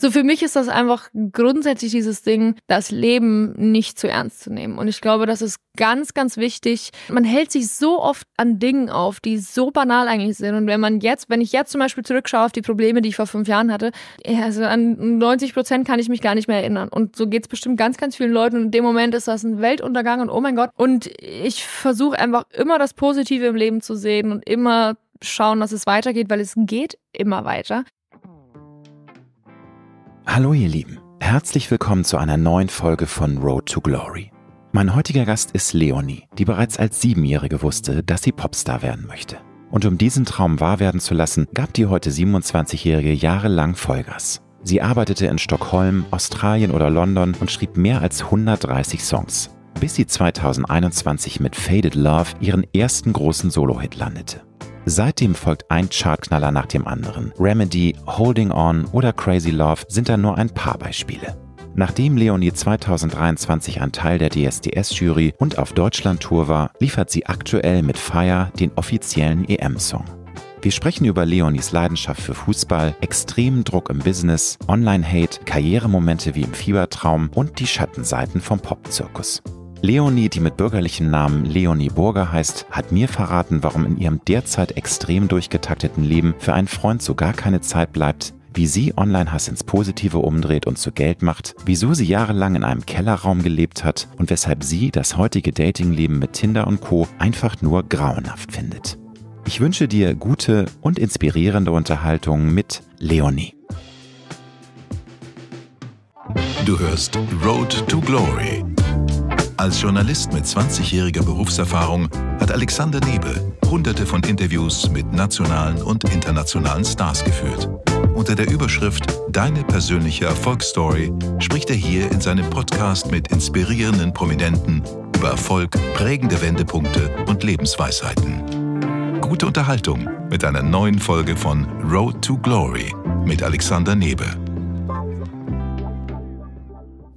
So für mich ist das einfach grundsätzlich dieses Ding, das Leben nicht zu ernst zu nehmen. Und ich glaube, das ist ganz, ganz wichtig. Man hält sich so oft an Dingen auf, die so banal eigentlich sind. Und wenn man jetzt, wenn ich jetzt zum Beispiel zurückschaue auf die Probleme, die ich vor fünf Jahren hatte, also an 90 Prozent kann ich mich gar nicht mehr erinnern. Und so geht's bestimmt ganz, ganz vielen Leuten. Und in dem Moment ist das ein Weltuntergang und oh mein Gott. Und ich versuche einfach immer das Positive im Leben zu sehen und immer schauen, dass es weitergeht, weil es geht immer weiter. Hallo ihr Lieben, herzlich willkommen zu einer neuen Folge von Road to Glory. Mein heutiger Gast ist Leonie, die bereits als Siebenjährige wusste, dass sie Popstar werden möchte. Und um diesen Traum wahr werden zu lassen, gab die heute 27-Jährige jahrelang Vollgas. Sie arbeitete in Stockholm, Australien oder London und schrieb mehr als 130 Songs, bis sie 2021 mit Faded Love ihren ersten großen Solo-Hit landete. Seitdem folgt ein Chartknaller nach dem anderen. Remedy, Holding On oder Crazy Love sind da nur ein paar Beispiele. Nachdem Leonie 2023 ein Teil der DSDS-Jury und auf Deutschland-Tour war, liefert sie aktuell mit Fire den offiziellen EM-Song. Wir sprechen über Leonies Leidenschaft für Fußball, extremen Druck im Business, Online-Hate, Karrieremomente wie im Fiebertraum und die Schattenseiten vom Popzirkus. Leonie, die mit bürgerlichem Namen Leonie Burger heißt, hat mir verraten, warum in ihrem derzeit extrem durchgetakteten Leben für einen Freund so gar keine Zeit bleibt, wie sie Online-Hass ins Positive umdreht und zu Geld macht, wieso sie jahrelang in einem Kellerraum gelebt hat und weshalb sie das heutige Datingleben mit Tinder und Co. einfach nur grauenhaft findet. Ich wünsche dir gute und inspirierende Unterhaltung mit Leonie. Du hörst Road to Glory als Journalist mit 20-jähriger Berufserfahrung hat Alexander Nebe hunderte von Interviews mit nationalen und internationalen Stars geführt. Unter der Überschrift Deine persönliche Erfolgsstory spricht er hier in seinem Podcast mit inspirierenden Prominenten über Erfolg, prägende Wendepunkte und Lebensweisheiten. Gute Unterhaltung mit einer neuen Folge von Road to Glory mit Alexander Nebe.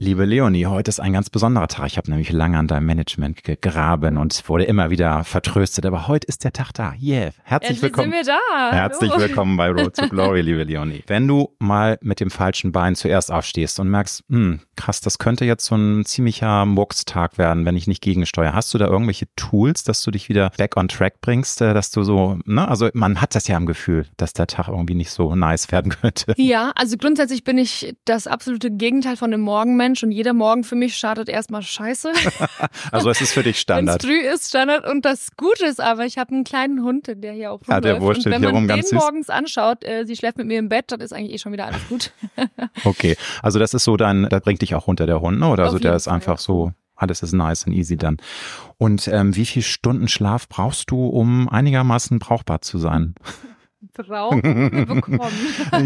Liebe Leonie, heute ist ein ganz besonderer Tag. Ich habe nämlich lange an deinem Management gegraben und wurde immer wieder vertröstet. Aber heute ist der Tag da. Yeah. Herzlich Endlich willkommen. Sind wir da. Herzlich Hallo. willkommen bei Road to Glory, liebe Leonie. Wenn du mal mit dem falschen Bein zuerst aufstehst und merkst, hm, krass, das könnte jetzt so ein ziemlicher Murks-Tag werden, wenn ich nicht gegensteuere. Hast du da irgendwelche Tools, dass du dich wieder back on track bringst, äh, dass du so, ne? Also man hat das ja im Gefühl, dass der Tag irgendwie nicht so nice werden könnte. Ja, also grundsätzlich bin ich das absolute Gegenteil von einem Morgenmensch. Mensch und jeder Morgen für mich startet erstmal scheiße. also es ist für dich Standard. früh ist Standard und das Gute ist aber, ich habe einen kleinen Hund, der hier auch rumläuft. Ja, der wurschtelt und wenn man hier rum, den morgens anschaut, äh, sie schläft mit mir im Bett, dann ist eigentlich eh schon wieder alles gut. okay, also das ist so dein, da bringt dich auch runter der Hund, ne? oder? Auf also der ist Fall, einfach ja. so alles ist nice und easy dann. Und ähm, wie viele Stunden Schlaf brauchst du, um einigermaßen brauchbar zu sein? brauchen, bekommen.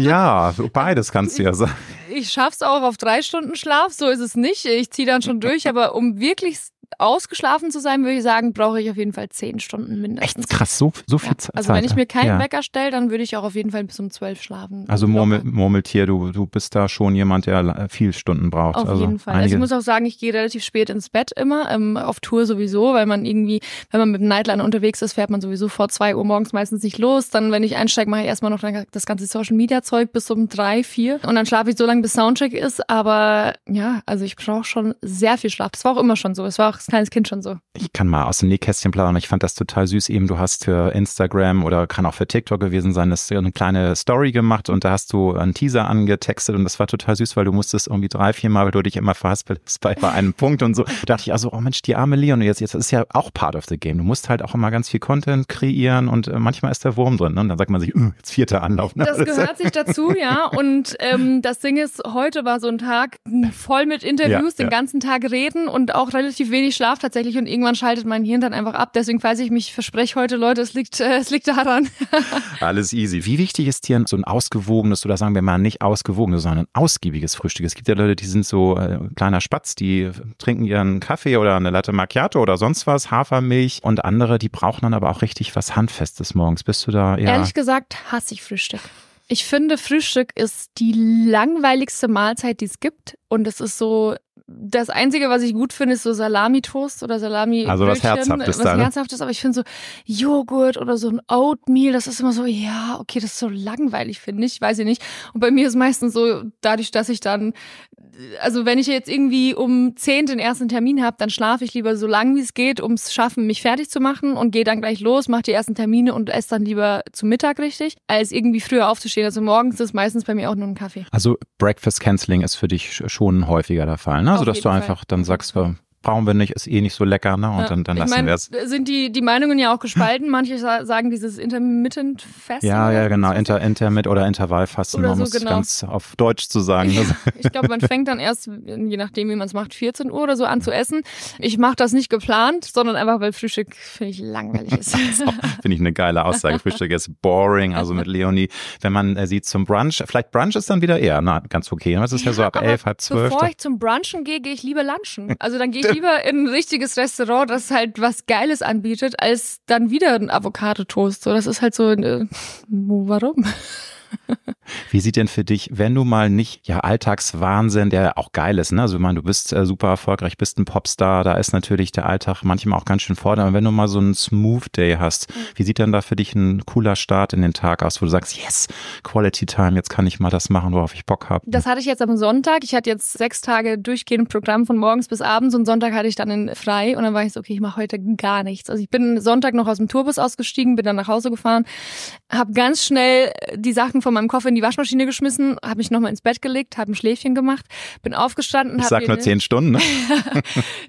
ja, also beides kannst du ja sagen. Ich schaff's auch auf drei Stunden Schlaf, so ist es nicht. Ich ziehe dann schon durch, aber um wirklich ausgeschlafen zu sein, würde ich sagen, brauche ich auf jeden Fall zehn Stunden mindestens. Echt krass, so, so viel ja. Zeit. Also wenn ich mir keinen ja. Wecker stelle, dann würde ich auch auf jeden Fall bis um zwölf schlafen. Also Murmel, Murmeltier, du, du bist da schon jemand, der viel Stunden braucht. Auf also jeden Fall. Also ich muss auch sagen, ich gehe relativ spät ins Bett immer, ähm, auf Tour sowieso, weil man irgendwie, wenn man mit dem Nightliner unterwegs ist, fährt man sowieso vor zwei Uhr morgens meistens nicht los. Dann, wenn ich einsteige, mache ich erstmal noch das ganze Social-Media-Zeug bis um drei, vier. Und dann schlafe ich so lange, bis Soundcheck ist. Aber ja, also ich brauche schon sehr viel Schlaf. Das war auch immer schon so. Es war auch auch als kleines Kind schon so. Ich kann mal aus dem Nähkästchen plaudern. Ich fand das total süß. Eben, du hast für Instagram oder kann auch für TikTok gewesen sein, das äh, eine kleine Story gemacht und da hast du einen Teaser angetextet und das war total süß, weil du musstest irgendwie drei, vier Mal, weil du dich immer verhaspelst bei, bei einem Punkt und so. Da dachte ich also, oh Mensch, die arme Leon, jetzt, jetzt ist ja auch part of the game. Du musst halt auch immer ganz viel Content kreieren und äh, manchmal ist der Wurm drin. Ne? Und dann sagt man sich, äh, jetzt vierter Anlauf. Ne? Das gehört sich dazu, ja. Und ähm, das Ding ist, heute war so ein Tag voll mit Interviews, ja, den ja. ganzen Tag reden und auch relativ wenig wenig Schlaf tatsächlich und irgendwann schaltet mein Hirn dann einfach ab. Deswegen weiß ich mich, verspreche heute, Leute, es liegt, äh, es liegt daran. Alles easy. Wie wichtig ist dir so ein ausgewogenes oder sagen wir mal nicht ausgewogenes, sondern ein ausgiebiges Frühstück? Es gibt ja Leute, die sind so äh, kleiner Spatz, die trinken ihren Kaffee oder eine Latte Macchiato oder sonst was, Hafermilch und andere, die brauchen dann aber auch richtig was Handfestes morgens. Bist du da eher? Ehrlich gesagt hasse ich Frühstück. Ich finde, Frühstück ist die langweiligste Mahlzeit, die es gibt. Und es ist so das Einzige, was ich gut finde, ist so Salami-Toast oder salami Also was Herzhaftes Was da, ne? Herzhaftes, aber ich finde so Joghurt oder so ein Oatmeal, das ist immer so, ja, okay, das ist so langweilig, finde ich, weiß ich nicht. Und bei mir ist meistens so, dadurch, dass ich dann also wenn ich jetzt irgendwie um 10 den ersten Termin habe, dann schlafe ich lieber so lange wie es geht, um es schaffen, mich fertig zu machen und gehe dann gleich los, mache die ersten Termine und esse dann lieber zum Mittag richtig, als irgendwie früher aufzustehen. Also morgens ist meistens bei mir auch nur ein Kaffee. Also Breakfast Canceling ist für dich schon häufiger der Fall, ne? Also dass du einfach Fall. dann sagst, brauchen wir nicht, ist eh nicht so lecker, ne? Und ja. dann, dann lassen wir es. Sind die, die Meinungen ja auch gespalten? Manche sagen dieses Intermittent Fasten. Ja, ja, genau. Inter, Intermit oder Intervallfasten, oder man so, muss genau. ganz auf Deutsch zu sagen. ich, ich glaube, man fängt dann erst, je nachdem, wie man es macht, 14 Uhr oder so an zu essen. Ich mache das nicht geplant, sondern einfach, weil Frühstück finde ich langweilig ist. finde ich eine geile Aussage. Frühstück ist boring, also mit Leonie. Wenn man äh, sie zum Brunch, vielleicht Brunch ist dann wieder eher, na, ganz okay. Das ne? ist ja, so ab elf, halb zwölf. Bevor ich zum Brunchen gehe, gehe ich lieber lunchen. Also dann gehe ich lieber in ein richtiges Restaurant, das halt was Geiles anbietet, als dann wieder ein Avocado-Toast. So, das ist halt so, äh, warum? Wie sieht denn für dich, wenn du mal nicht, ja, Alltagswahnsinn, der auch geil ist, ne? Also, ich meine, du bist äh, super erfolgreich, bist ein Popstar, da ist natürlich der Alltag manchmal auch ganz schön fordernd. Aber wenn du mal so einen Smooth Day hast, mhm. wie sieht denn da für dich ein cooler Start in den Tag aus, wo du sagst, yes, Quality Time, jetzt kann ich mal das machen, worauf ich Bock habe? Das hatte ich jetzt am Sonntag. Ich hatte jetzt sechs Tage durchgehend Programm von morgens bis abends und Sonntag hatte ich dann frei und dann war ich so, okay, ich mache heute gar nichts. Also, ich bin Sonntag noch aus dem Tourbus ausgestiegen, bin dann nach Hause gefahren, habe ganz schnell die Sachen von meinem Koffer in die Waschmaschine geschmissen, habe mich nochmal ins Bett gelegt, habe ein Schläfchen gemacht, bin aufgestanden. Ich sag nur zehn Stunden. Ne?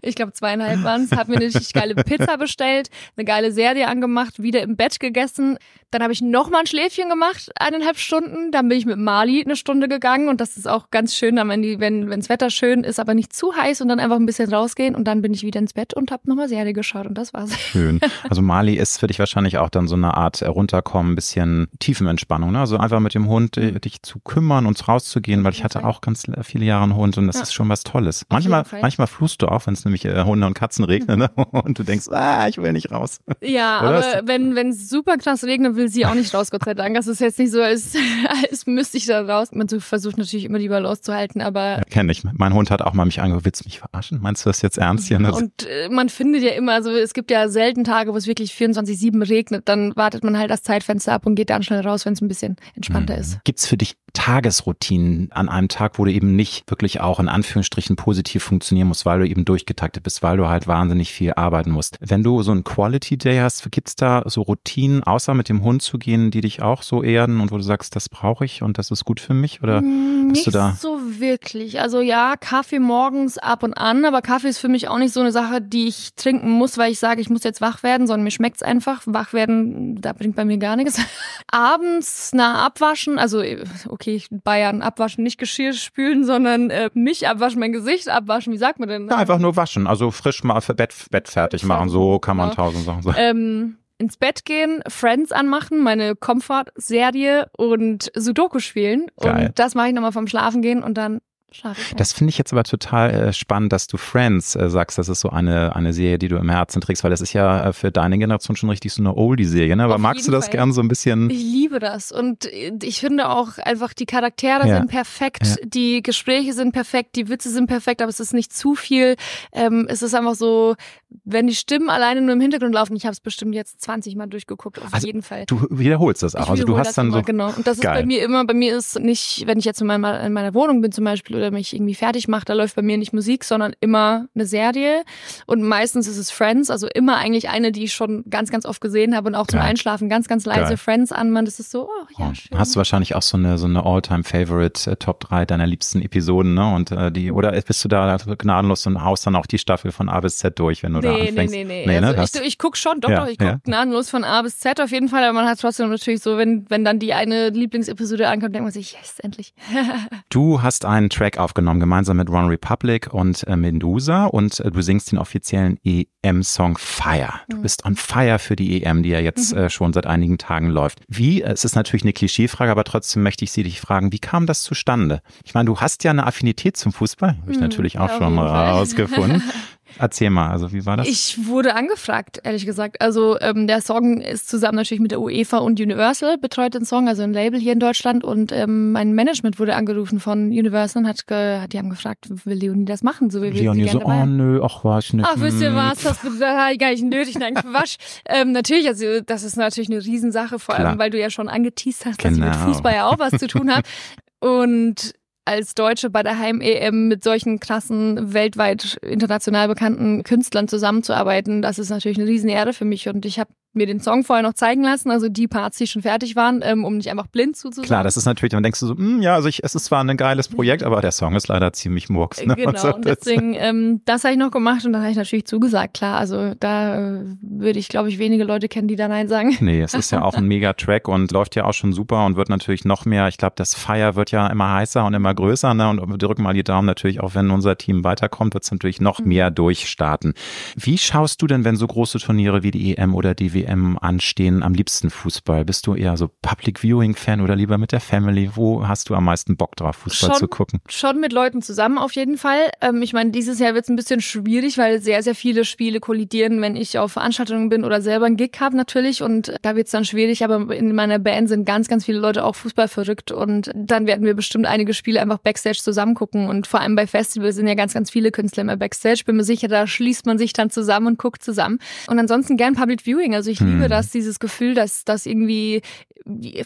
ich glaube zweieinhalb waren es. Habe mir eine richtig geile Pizza bestellt, eine geile Serie angemacht, wieder im Bett gegessen. Dann habe ich nochmal ein Schläfchen gemacht, eineinhalb Stunden. Dann bin ich mit Mali eine Stunde gegangen und das ist auch ganz schön, wenn das Wetter schön ist, aber nicht zu heiß und dann einfach ein bisschen rausgehen und dann bin ich wieder ins Bett und habe nochmal Serie geschaut und das war's. Schön. Also Mali ist für dich wahrscheinlich auch dann so eine Art runterkommen, ein bisschen Tiefenentspannung, ne? Also einfach war, mit dem Hund äh, mhm. dich zu kümmern und rauszugehen, weil ich hatte auch ganz viele Jahre einen Hund und das ja. ist schon was Tolles. manchmal, manchmal fluchst du auch, wenn es nämlich äh, Hunde und Katzen regnen ne? und du denkst, ah, ich will nicht raus. Ja, aber wenn es super krass regnet, will sie auch nicht raus, Gott sei Dank. Das ist jetzt nicht so, als, als müsste ich da raus. Man versucht natürlich immer lieber loszuhalten, aber. Ja, Kenne ich. Mein Hund hat auch mal mich angeguckt, willst du mich verarschen? Meinst du das jetzt ernst hier? Ne? Und äh, man findet ja immer, also es gibt ja selten Tage, wo es wirklich 24-7 regnet, dann wartet man halt das Zeitfenster ab und geht dann schnell raus, wenn es ein bisschen entspannter entspannter mhm. ist. Gibt es für dich Tagesroutinen an einem Tag, wo du eben nicht wirklich auch in Anführungsstrichen positiv funktionieren musst, weil du eben durchgetaktet bist, weil du halt wahnsinnig viel arbeiten musst? Wenn du so einen Quality Day hast, gibt es da so Routinen, außer mit dem Hund zu gehen, die dich auch so erden und wo du sagst, das brauche ich und das ist gut für mich? Oder hm, bist nicht du da? so wirklich. Also ja, Kaffee morgens ab und an, aber Kaffee ist für mich auch nicht so eine Sache, die ich trinken muss, weil ich sage, ich muss jetzt wach werden, sondern mir schmeckt es einfach. Wach werden, da bringt bei mir gar nichts. Abends, na, ab abwaschen, also äh, okay, Bayern abwaschen, nicht Geschirr spülen, sondern äh, mich abwaschen, mein Gesicht abwaschen, wie sagt man denn? Ja, einfach nur waschen, also frisch mal Bett, Bett fertig machen, so kann man genau. tausend Sachen sagen. Ähm, ins Bett gehen, Friends anmachen, meine Comfort-Serie und Sudoku spielen. Geil. Und das mache ich nochmal vom Schlafen gehen und dann Schade. Das finde ich jetzt aber total äh, spannend, dass du Friends äh, sagst, das ist so eine, eine Serie, die du im Herzen trägst, weil das ist ja äh, für deine Generation schon richtig so eine Oldie-Serie, ne? Aber Auf magst du das Fall. gern so ein bisschen? Ich liebe das und äh, ich finde auch einfach, die Charaktere ja. sind perfekt, ja. die Gespräche sind perfekt, die Witze sind perfekt, aber es ist nicht zu viel. Ähm, es ist einfach so, wenn die Stimmen alleine nur im Hintergrund laufen, ich habe es bestimmt jetzt 20 Mal durchgeguckt, auf also jeden Fall. Du wiederholst das auch. Ich also du hast dann immer, so. Genau. Und das Geil. ist bei mir immer, bei mir ist nicht, wenn ich jetzt in meiner, in meiner Wohnung bin zum Beispiel oder mich irgendwie fertig mache, da läuft bei mir nicht Musik, sondern immer eine Serie. Und meistens ist es Friends, also immer eigentlich eine, die ich schon ganz, ganz oft gesehen habe und auch zum Einschlafen ganz, ganz leise Geil. Friends an. Man, das ist so, oh ja, oh, schön. Hast du wahrscheinlich auch so eine, so eine All-Time-Favorite äh, Top 3 deiner liebsten Episoden, ne? Und äh, die, oder bist du da gnadenlos und haust dann auch die Staffel von A bis Z durch, wenn du nee, da anfängst? Nee, nee, nee. nee also ne? ich, ich gucke schon, doch, ja, doch, ich gucke ja. gnadenlos von A bis Z auf jeden Fall, aber man hat trotzdem natürlich so, wenn, wenn dann die eine Lieblingsepisode ankommt, denkt man sich, yes, endlich. du hast einen Track Track aufgenommen, gemeinsam mit One Republic und äh, Medusa. Und äh, du singst den offiziellen EM-Song Fire. Du mhm. bist on fire für die EM, die ja jetzt mhm. äh, schon seit einigen Tagen läuft. Wie, äh, es ist natürlich eine Klischeefrage, aber trotzdem möchte ich sie dich fragen, wie kam das zustande? Ich meine, du hast ja eine Affinität zum Fußball, habe ich mhm, natürlich auch schon mal rausgefunden. Erzähl mal, also wie war das? Ich wurde angefragt, ehrlich gesagt. Also ähm, der Song ist zusammen natürlich mit der UEFA und Universal betreut den Song, also ein Label hier in Deutschland. Und ähm, mein Management wurde angerufen von Universal und hat, hat die haben gefragt, will Leonie das machen? So wie Leonie so, oh nö, ach war ich nicht. Ach, wisst ihr was, das ist gar nicht nötig, nein, wasch. ähm, natürlich, also das ist natürlich eine Riesensache, vor Klar. allem, weil du ja schon angeteased hast, genau. dass ich mit Fußball ja auch was zu tun habe. Und als Deutsche bei der Heim-EM mit solchen krassen, weltweit international bekannten Künstlern zusammenzuarbeiten, das ist natürlich eine Riesenehre für mich. Und ich habe mir den Song vorher noch zeigen lassen, also die Parts, die schon fertig waren, ähm, um nicht einfach blind zuzusagen. Klar, das ist natürlich, dann denkst du so, hm, ja, also ich, es ist zwar ein geiles Projekt, aber der Song ist leider ziemlich murks. Äh, ne? Genau, also und, so, und deswegen, das, ähm, das habe ich noch gemacht und dann habe ich natürlich zugesagt, klar, also da äh, würde ich, glaube ich, wenige Leute kennen, die da Nein sagen. Nee, es ist ja auch ein Mega-Track und läuft ja auch schon super und wird natürlich noch mehr, ich glaube, das Feier wird ja immer heißer und immer größer ne? und wir drücken mal die Daumen natürlich, auch wenn unser Team weiterkommt, wird es natürlich noch mhm. mehr durchstarten. Wie schaust du denn, wenn so große Turniere wie die EM oder die W WM anstehen, am liebsten Fußball? Bist du eher so Public Viewing Fan oder lieber mit der Family? Wo hast du am meisten Bock drauf, Fußball schon, zu gucken? Schon mit Leuten zusammen auf jeden Fall. Ähm, ich meine, dieses Jahr wird es ein bisschen schwierig, weil sehr, sehr viele Spiele kollidieren, wenn ich auf Veranstaltungen bin oder selber einen Gig habe natürlich und da wird es dann schwierig, aber in meiner Band sind ganz, ganz viele Leute auch Fußball verrückt und dann werden wir bestimmt einige Spiele einfach Backstage zusammen gucken und vor allem bei Festivals sind ja ganz, ganz viele Künstler immer Backstage. Bin mir sicher, da schließt man sich dann zusammen und guckt zusammen. Und ansonsten gern Public Viewing. Also also ich hm. liebe das, dieses Gefühl, dass das irgendwie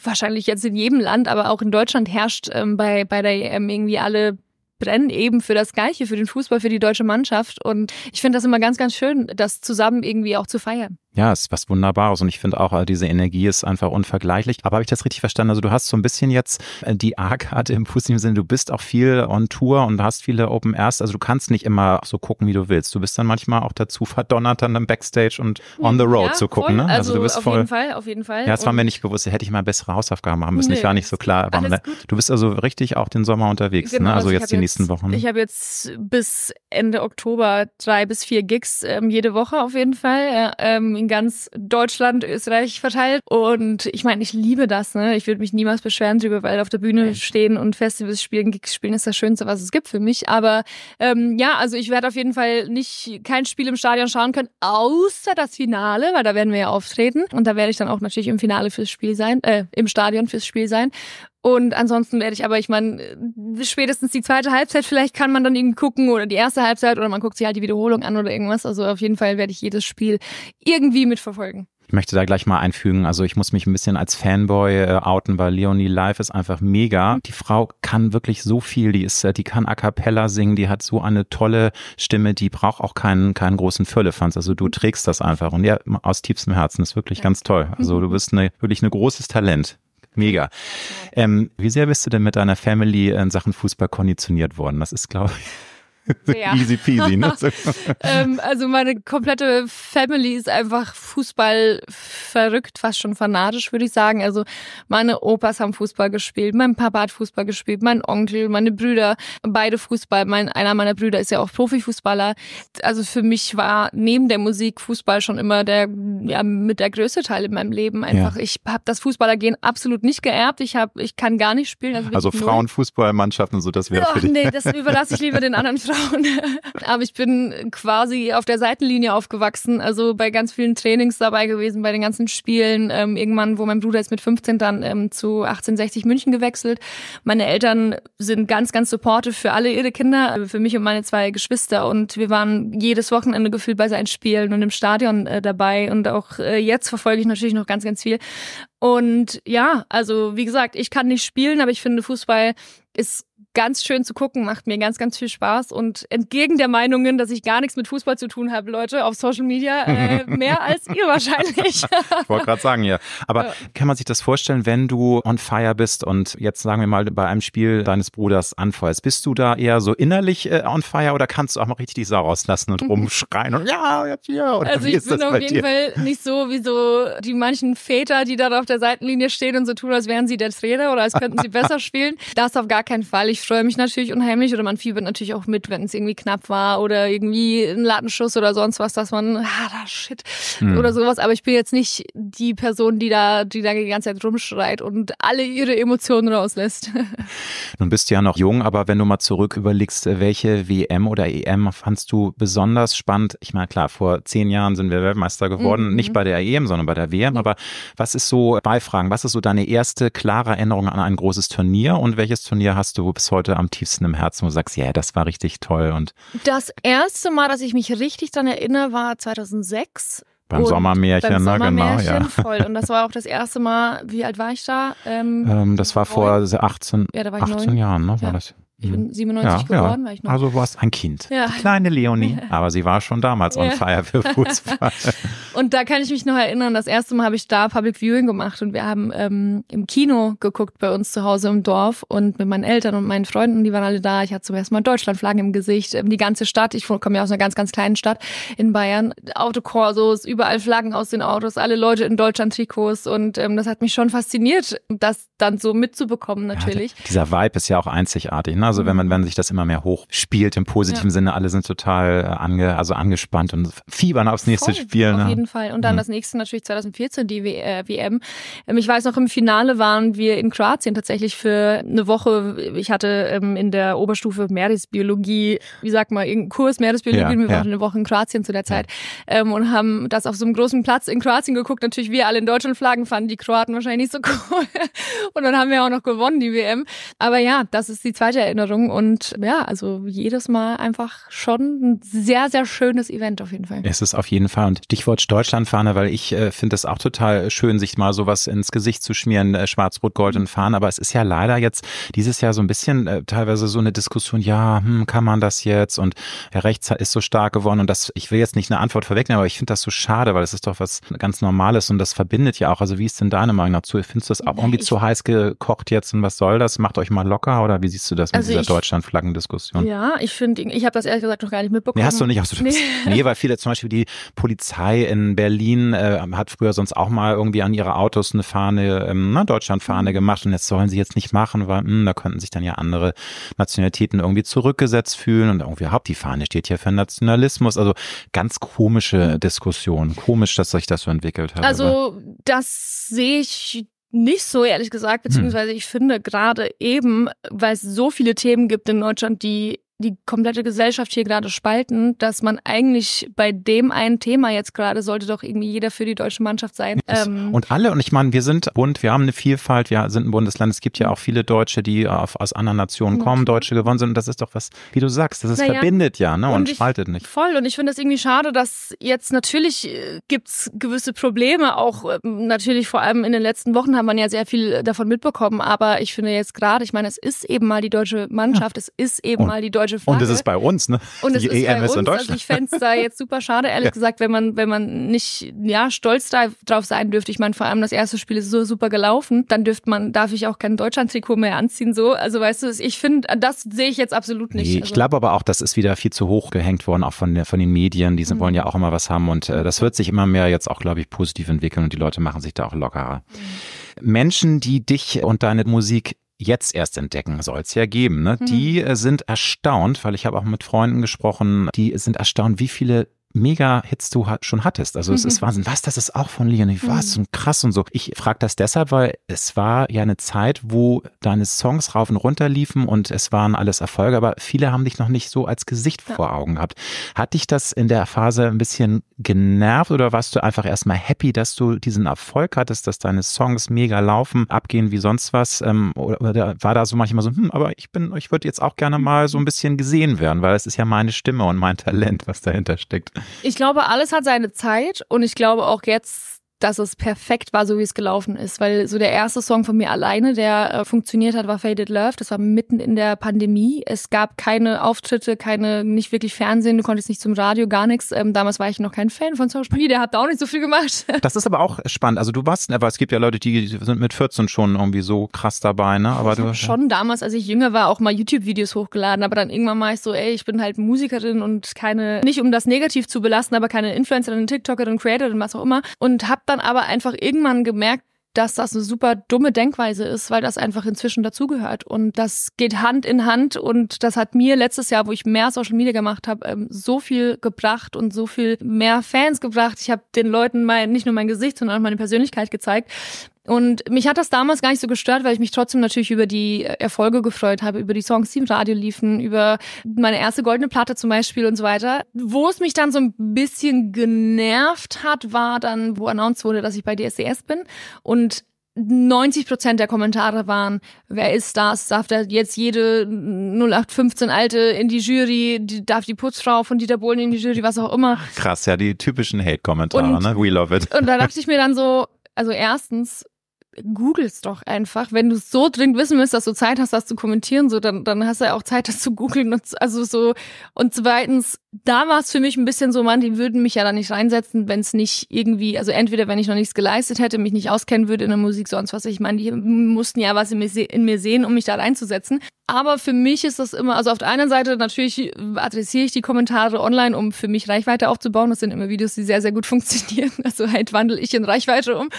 wahrscheinlich jetzt in jedem Land, aber auch in Deutschland herrscht ähm, bei, bei der EM irgendwie alle brennen eben für das Gleiche, für den Fußball, für die deutsche Mannschaft. Und ich finde das immer ganz, ganz schön, das zusammen irgendwie auch zu feiern. Ja, ist was Wunderbares und ich finde auch, äh, diese Energie ist einfach unvergleichlich. Aber habe ich das richtig verstanden? Also du hast so ein bisschen jetzt äh, die a card im positiven Sinne, du bist auch viel on Tour und hast viele Open Airs, also du kannst nicht immer so gucken, wie du willst. Du bist dann manchmal auch dazu verdonnert, dann im Backstage und hm, on the road ja, zu gucken. Ne? Voll. Ne? Also, also, du also bist auf voll, jeden Fall, auf jeden Fall. Ja, das war mir nicht bewusst, hätte ich mal bessere Hausaufgaben machen müssen. Nee, ich war nicht so klar. Du bist also richtig auch den Sommer unterwegs, ne? genau, ne? also, also jetzt die jetzt, nächsten Wochen. Ich habe jetzt bis Ende Oktober drei bis vier Gigs ähm, jede Woche auf jeden Fall. Ähm, in ganz Deutschland, Österreich verteilt. Und ich meine, ich liebe das. Ne? Ich würde mich niemals beschweren drüber, weil auf der Bühne stehen und Festivals spielen, Gigs spielen ist das Schönste, was es gibt für mich. Aber ähm, ja, also ich werde auf jeden Fall nicht kein Spiel im Stadion schauen können, außer das Finale, weil da werden wir ja auftreten. Und da werde ich dann auch natürlich im Finale fürs Spiel sein, äh, im Stadion fürs Spiel sein. Und ansonsten werde ich aber, ich meine, äh, spätestens die zweite Halbzeit vielleicht kann man dann irgendwie gucken oder die erste Halbzeit oder man guckt sich halt die Wiederholung an oder irgendwas. Also auf jeden Fall werde ich jedes Spiel irgendwie mitverfolgen. Ich möchte da gleich mal einfügen. Also ich muss mich ein bisschen als Fanboy äh, outen, weil Leonie Live ist einfach mega. Die Frau kann wirklich so viel. Die ist, äh, die kann a cappella singen. Die hat so eine tolle Stimme. Die braucht auch keinen, keinen großen Firlefanz. Also du trägst das einfach. Und ja, aus tiefstem Herzen. Das ist wirklich ja. ganz toll. Also du bist eine, wirklich ein großes Talent. Mega. Ähm, wie sehr bist du denn mit deiner Family in Sachen Fußball konditioniert worden? Das ist, glaube ich. Ja. Easy peasy. Ne? ähm, also meine komplette Family ist einfach Fußball verrückt, fast schon fanatisch, würde ich sagen. Also meine Opas haben Fußball gespielt, mein Papa hat Fußball gespielt, mein Onkel, meine Brüder, beide Fußball. Mein, einer meiner Brüder ist ja auch Profifußballer. Also für mich war neben der Musik Fußball schon immer der ja, mit der größte Teil in meinem Leben. Einfach ja. ich habe das Fußballergehen absolut nicht geerbt. Ich habe ich kann gar nicht spielen. Also, also Frauenfußballmannschaften so das wäre. für dich. Nee, das überlasse ich lieber den anderen Frauen. Laune. Aber ich bin quasi auf der Seitenlinie aufgewachsen, also bei ganz vielen Trainings dabei gewesen, bei den ganzen Spielen. Ähm, irgendwann, wo mein Bruder ist mit 15 dann ähm, zu 1860 München gewechselt. Meine Eltern sind ganz, ganz supportive für alle ihre Kinder, äh, für mich und meine zwei Geschwister. Und wir waren jedes Wochenende gefühlt bei seinen Spielen und im Stadion äh, dabei. Und auch äh, jetzt verfolge ich natürlich noch ganz, ganz viel. Und ja, also wie gesagt, ich kann nicht spielen, aber ich finde Fußball ist ganz schön zu gucken, macht mir ganz, ganz viel Spaß und entgegen der Meinungen, dass ich gar nichts mit Fußball zu tun habe, Leute, auf Social Media äh, mehr als ihr wahrscheinlich. ich wollte gerade sagen, ja. Aber ja. kann man sich das vorstellen, wenn du on fire bist und jetzt sagen wir mal bei einem Spiel deines Bruders anfeuerst, bist du da eher so innerlich äh, on fire oder kannst du auch mal richtig die Sau rauslassen und rumschreien und ja, ja, ja? Oder also ich bin auf jeden dir? Fall nicht so wie so die manchen Väter, die darauf der Seitenlinie stehen und so tun, als wären sie der Trainer oder als könnten sie besser spielen. Das auf gar keinen Fall. Ich freue mich natürlich unheimlich oder man fiebert natürlich auch mit, wenn es irgendwie knapp war oder irgendwie ein Lattenschuss oder sonst was, dass man, ah, da shit mhm. oder sowas. Aber ich bin jetzt nicht die Person, die da, die da die ganze Zeit rumschreit und alle ihre Emotionen rauslässt. Nun bist du ja noch jung, aber wenn du mal zurück überlegst, welche WM oder EM fandst du besonders spannend? Ich meine, klar, vor zehn Jahren sind wir Weltmeister geworden, mhm. nicht bei der EM, sondern bei der WM. Mhm. Aber was ist so beifragen, was ist so deine erste klare Erinnerung an ein großes Turnier und welches Turnier hast du bis heute am tiefsten im Herzen, wo du sagst, ja, yeah, das war richtig toll und Das erste Mal, dass ich mich richtig daran erinnere, war 2006. Beim und Sommermärchen, beim Sommermärchen, ne? Genau, voll. ja. Und das war auch das erste Mal, wie alt war ich da? Ähm, ähm, das war vor 18, ja, da war 18 Jahren, ne? War ja. das? Ich bin 97 mhm. ja, geboren, ja. war ich noch. Also du warst ein Kind. Ja. Die kleine Leonie, aber sie war schon damals on fire für Fußball. und da kann ich mich noch erinnern, das erste Mal habe ich da Public Viewing gemacht und wir haben ähm, im Kino geguckt bei uns zu Hause im Dorf und mit meinen Eltern und meinen Freunden, die waren alle da. Ich hatte zum ersten Mal Deutschlandflaggen im Gesicht, ähm, die ganze Stadt. Ich komme ja aus einer ganz, ganz kleinen Stadt in Bayern. Autokorsos, überall Flaggen aus den Autos, alle Leute in Deutschland-Trikots und ähm, das hat mich schon fasziniert, das dann so mitzubekommen natürlich. dieser Vibe ist ja auch einzigartig, ne? ne? wenn man, wenn sich das immer mehr hochspielt im positiven ja. Sinne, alle sind total äh, ange, also angespannt und fiebern aufs nächste Voll, Spiel. Auf ne? jeden Fall. Und dann mhm. das nächste natürlich 2014, die w äh, WM. Ähm, ich weiß noch, im Finale waren wir in Kroatien tatsächlich für eine Woche. Ich hatte ähm, in der Oberstufe Meeresbiologie, wie sagt man, irgendeinen Kurs Meeresbiologie. Ja, wir waren eine Woche in Kroatien zu der Zeit ähm, und haben das auf so einem großen Platz in Kroatien geguckt. Natürlich wir alle in Deutschland Flaggen fanden die Kroaten wahrscheinlich nicht so cool. und dann haben wir auch noch gewonnen, die WM. Aber ja, das ist die zweite Erinnerung Veränderung und ja, also jedes Mal einfach schon ein sehr, sehr schönes Event auf jeden Fall. Es ist auf jeden Fall und Stichwort Deutschlandfahne, weil ich äh, finde es auch total schön, sich mal sowas ins Gesicht zu schmieren, äh, rot, Gold und Fahne, aber es ist ja leider jetzt dieses Jahr so ein bisschen äh, teilweise so eine Diskussion, ja, hm, kann man das jetzt und ja, rechts ist so stark geworden und das, ich will jetzt nicht eine Antwort vorwegnehmen, aber ich finde das so schade, weil es ist doch was ganz Normales und das verbindet ja auch, also wie ist denn deine Meinung dazu? Findest du das auch irgendwie ich zu heiß gekocht jetzt und was soll das? Macht euch mal locker oder wie siehst du das? Also also dieser Deutschlandflaggendiskussion. Ja, ich finde, ich habe das ehrlich gesagt noch gar nicht mitbekommen. Nee, hast du nicht. Hast du, nee. nee, weil viele, zum Beispiel die Polizei in Berlin äh, hat früher sonst auch mal irgendwie an ihre Autos eine Fahne, ähm, ne, Deutschlandfahne mhm. gemacht und jetzt sollen sie jetzt nicht machen, weil mh, hm, da könnten sich dann ja andere Nationalitäten irgendwie zurückgesetzt fühlen und irgendwie überhaupt die Fahne steht hier für Nationalismus. Also ganz komische mhm. Diskussion. Komisch, dass sich das so entwickelt hat. Also das sehe ich nicht so, ehrlich gesagt, hm. beziehungsweise ich finde gerade eben, weil es so viele Themen gibt in Deutschland, die die komplette Gesellschaft hier gerade spalten, dass man eigentlich bei dem einen Thema jetzt gerade sollte doch irgendwie jeder für die deutsche Mannschaft sein. Ähm und alle, und ich meine, wir sind bunt, wir haben eine Vielfalt, wir sind ein Bundesland. Es gibt ja auch viele Deutsche, die äh, auf, aus anderen Nationen okay. kommen, Deutsche gewonnen sind. Und das ist doch was, wie du sagst, das ist, naja, verbindet ja ne? und, und spaltet nicht. Voll. Und ich finde es irgendwie schade, dass jetzt natürlich äh, gibt es gewisse Probleme, auch ähm, natürlich vor allem in den letzten Wochen haben wir ja sehr viel davon mitbekommen. Aber ich finde jetzt gerade, ich meine, es ist eben mal die deutsche Mannschaft, ja. es ist eben und. mal die deutsche falsche Flagge. Und es ist bei uns, ne? Und es Die ist EM bei e uns. In also Deutschland. Also ich fände es da jetzt super schade, ehrlich ja. gesagt, wenn man, wenn man nicht ja, stolz darauf sein dürfte. Ich meine, vor allem das erste Spiel ist so super gelaufen, dann dürft man, darf ich auch kein Deutschland-Trikot mehr anziehen. So. Also weißt du, ich finde, das sehe ich jetzt absolut nicht. Nee, also. Ich glaube aber auch, das ist wieder viel zu hoch gehängt worden, auch von, von den Medien. Die mhm. wollen ja auch immer was haben und äh, das wird sich immer mehr jetzt auch, glaube ich, positiv entwickeln und die Leute machen sich da auch lockerer. Mhm. Menschen, die dich und deine Musik jetzt erst entdecken, soll es ja geben. Ne? Mhm. Die äh, sind erstaunt, weil ich habe auch mit Freunden gesprochen, die sind erstaunt, wie viele Mega-Hits du schon hattest. Also mhm. es ist mhm. Wahnsinn. Was, das ist auch von Leonie? Was? Mhm. Und krass und so. Ich frage das deshalb, weil es war ja eine Zeit, wo deine Songs rauf und runter liefen und es waren alles Erfolge, aber viele haben dich noch nicht so als Gesicht ja. vor Augen gehabt. Hat dich das in der Phase ein bisschen genervt oder warst du einfach erstmal happy, dass du diesen Erfolg hattest, dass deine Songs mega laufen, abgehen wie sonst was? Ähm, oder, oder, war da so manchmal so, hm, aber ich bin, ich würde jetzt auch gerne mal so ein bisschen gesehen werden, weil es ist ja meine Stimme und mein Talent, was dahinter steckt. Ich glaube, alles hat seine Zeit und ich glaube auch jetzt dass es perfekt war, so wie es gelaufen ist. Weil so der erste Song von mir alleine, der äh, funktioniert hat, war Faded Love. Das war mitten in der Pandemie. Es gab keine Auftritte, keine, nicht wirklich Fernsehen. Du konntest nicht zum Radio, gar nichts. Ähm, damals war ich noch kein Fan von Social Media, hab da auch nicht so viel gemacht. Das ist aber auch spannend. Also du warst, aber es gibt ja Leute, die sind mit 14 schon irgendwie so krass dabei, ne? Aber ich du also schon damals, als ich jünger war, auch mal YouTube-Videos hochgeladen. Aber dann irgendwann war ich so, ey, ich bin halt Musikerin und keine, nicht um das negativ zu belasten, aber keine Influencerin, TikTokerin, Creatorin, was auch immer. Und hab dann dann aber einfach irgendwann gemerkt, dass das eine super dumme Denkweise ist, weil das einfach inzwischen dazugehört. Und das geht Hand in Hand und das hat mir letztes Jahr, wo ich mehr Social Media gemacht habe, ähm, so viel gebracht und so viel mehr Fans gebracht. Ich habe den Leuten mein, nicht nur mein Gesicht, sondern auch meine Persönlichkeit gezeigt. Und mich hat das damals gar nicht so gestört, weil ich mich trotzdem natürlich über die äh, Erfolge gefreut habe, über die Songs, die im Radio liefen, über meine erste goldene Platte zum Beispiel und so weiter. Wo es mich dann so ein bisschen genervt hat, war dann, wo announced wurde, dass ich bei DSDS bin. Und 90 Prozent der Kommentare waren, wer ist das? Darf da jetzt jede 0815 Alte in die Jury? Die, darf die Putzfrau von Dieter Bohlen in die Jury? Was auch immer. Krass, ja, die typischen Hate-Kommentare, ne? We love it. Und da dachte ich mir dann so, also erstens, googelst doch einfach. Wenn du so dringend wissen willst, dass du Zeit hast, das zu kommentieren, so, dann, dann hast du ja auch Zeit, das zu googeln und also so. Und zweitens, da war es für mich ein bisschen so, man, die würden mich ja da nicht reinsetzen, wenn es nicht irgendwie, also entweder wenn ich noch nichts geleistet hätte, mich nicht auskennen würde in der Musik, sonst was. Ich meine, die mussten ja was in mir, in mir sehen, um mich da reinzusetzen. Aber für mich ist das immer, also auf der einen Seite natürlich adressiere ich die Kommentare online, um für mich Reichweite aufzubauen. Das sind immer Videos, die sehr, sehr gut funktionieren. Also halt wandel ich in Reichweite um.